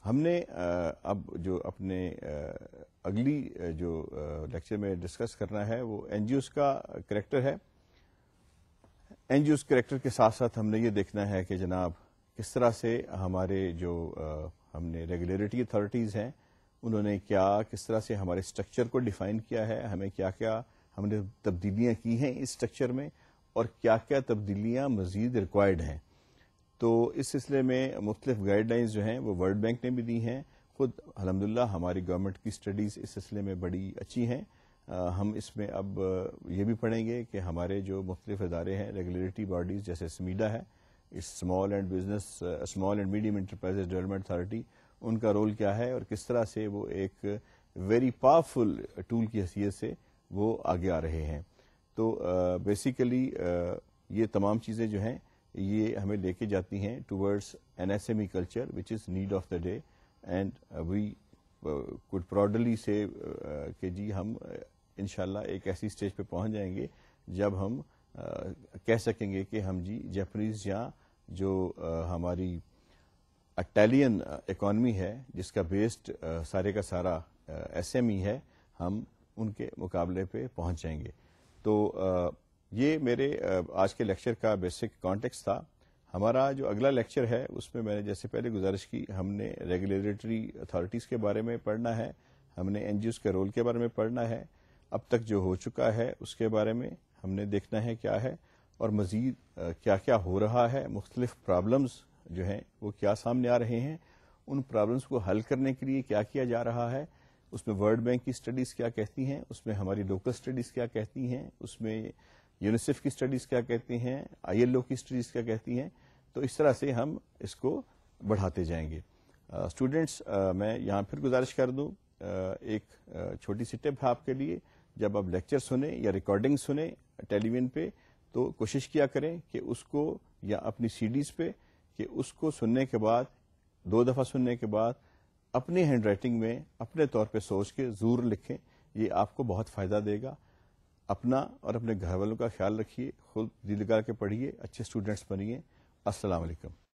हमने अब जो अपने अगली जो लेक्चर में डिस्कस करना है वो एनजीओस का करेक्टर है एनजीओ करेक्टर के साथ साथ हमने ये देखना है कि जनाब किस तरह से हमारे जो आ, हमने रेगुलेटरी अथॉरिटीज़ हैं उन्होंने क्या किस तरह से हमारे स्ट्रक्चर को डिफाइन किया है हमें क्या क्या हमने तब्दीलियाँ की हैं इस स्ट्रक्चर में और क्या क्या तब्दीलियाँ मजीद रिक्वायर्ड हैं तो इस सिलसिले में मुख्तफ गाइडलाइंस जो हैं वो वर्ल्ड बैंक ने भी दी हैं खुद अलहमदिल्ला हमारी गवर्नमेंट की स्टडीज़ इस सिलसिले में बड़ी अच्छी हैं हम इसमें अब ये भी पढ़ेंगे कि हमारे जो मुख्तफ इदारे हैं रेगुलेटरी बॉडीज़ जैसे समीडा e है small and business small and medium enterprises development authority उनका रोल क्या है और किस तरह से वो एक वेरी पावरफुल टूल की हैसियत से वो आगे आ रहे हैं तो बेसिकली ये तमाम चीज़ें जो हैं ये हमें लेके जाती हैं towards an S M E culture which is need of the day and we could proudly say कि जी हम इन एक ऐसी स्टेज पे पहुंच जाएंगे जब हम आ, कह सकेंगे कि हम जी जैपनीज या जो आ, हमारी इटालियन इकोनॉमी है जिसका बेस्ड सारे का सारा एस एम ई है हम उनके मुकाबले पे पहुंच जाएंगे तो आ, ये मेरे आज के लेक्चर का बेसिक कॉन्टेक्स्ट था हमारा जो अगला लेक्चर है उसमें मैंने जैसे पहले गुजारिश की हमने रेगुलेटरी अथॉरिटीज़ के बारे में पढ़ना है हमने एनजीओ के रोल के बारे में पढ़ना है अब तक जो हो चुका है उसके बारे में हमने देखना है क्या है और मजीद क्या क्या हो रहा है मुख्तलिफ प्रॉब्लम्स जो हैं वो क्या सामने आ रहे हैं उन प्रॉब्लम्स को हल करने के लिए क्या किया जा रहा है उसमें वर्ल्ड बैंक की स्टडीज़ क्या कहती हैं उसमें हमारी लोकल स्टडीज़ क्या कहती हैं उसमें यूनिसेफ की स्टडीज़ क्या कहती हैं आईएलओ की स्टडीज़ क्या कहती हैं तो इस तरह से हम इसको बढ़ाते जाएंगे स्टूडेंट्स मैं यहाँ फिर गुजारिश कर दूँ एक छोटी सी टिप है आपके लिए जब आप लेक्चर सुने या रिकॉर्डिंग सुने टेलीविजन पे तो कोशिश किया करें कि उसको या अपनी सीडीज पे कि उसको सुनने के बाद दो दफ़ा सुनने के बाद अपनी हैंड राइटिंग में अपने तौर पे सोच के जरूर लिखें ये आपको बहुत फ़ायदा देगा अपना और अपने घर वालों का ख्याल रखिए खुद दिल लगा के पढ़िए अच्छे स्टूडेंट्स बनिए असलकम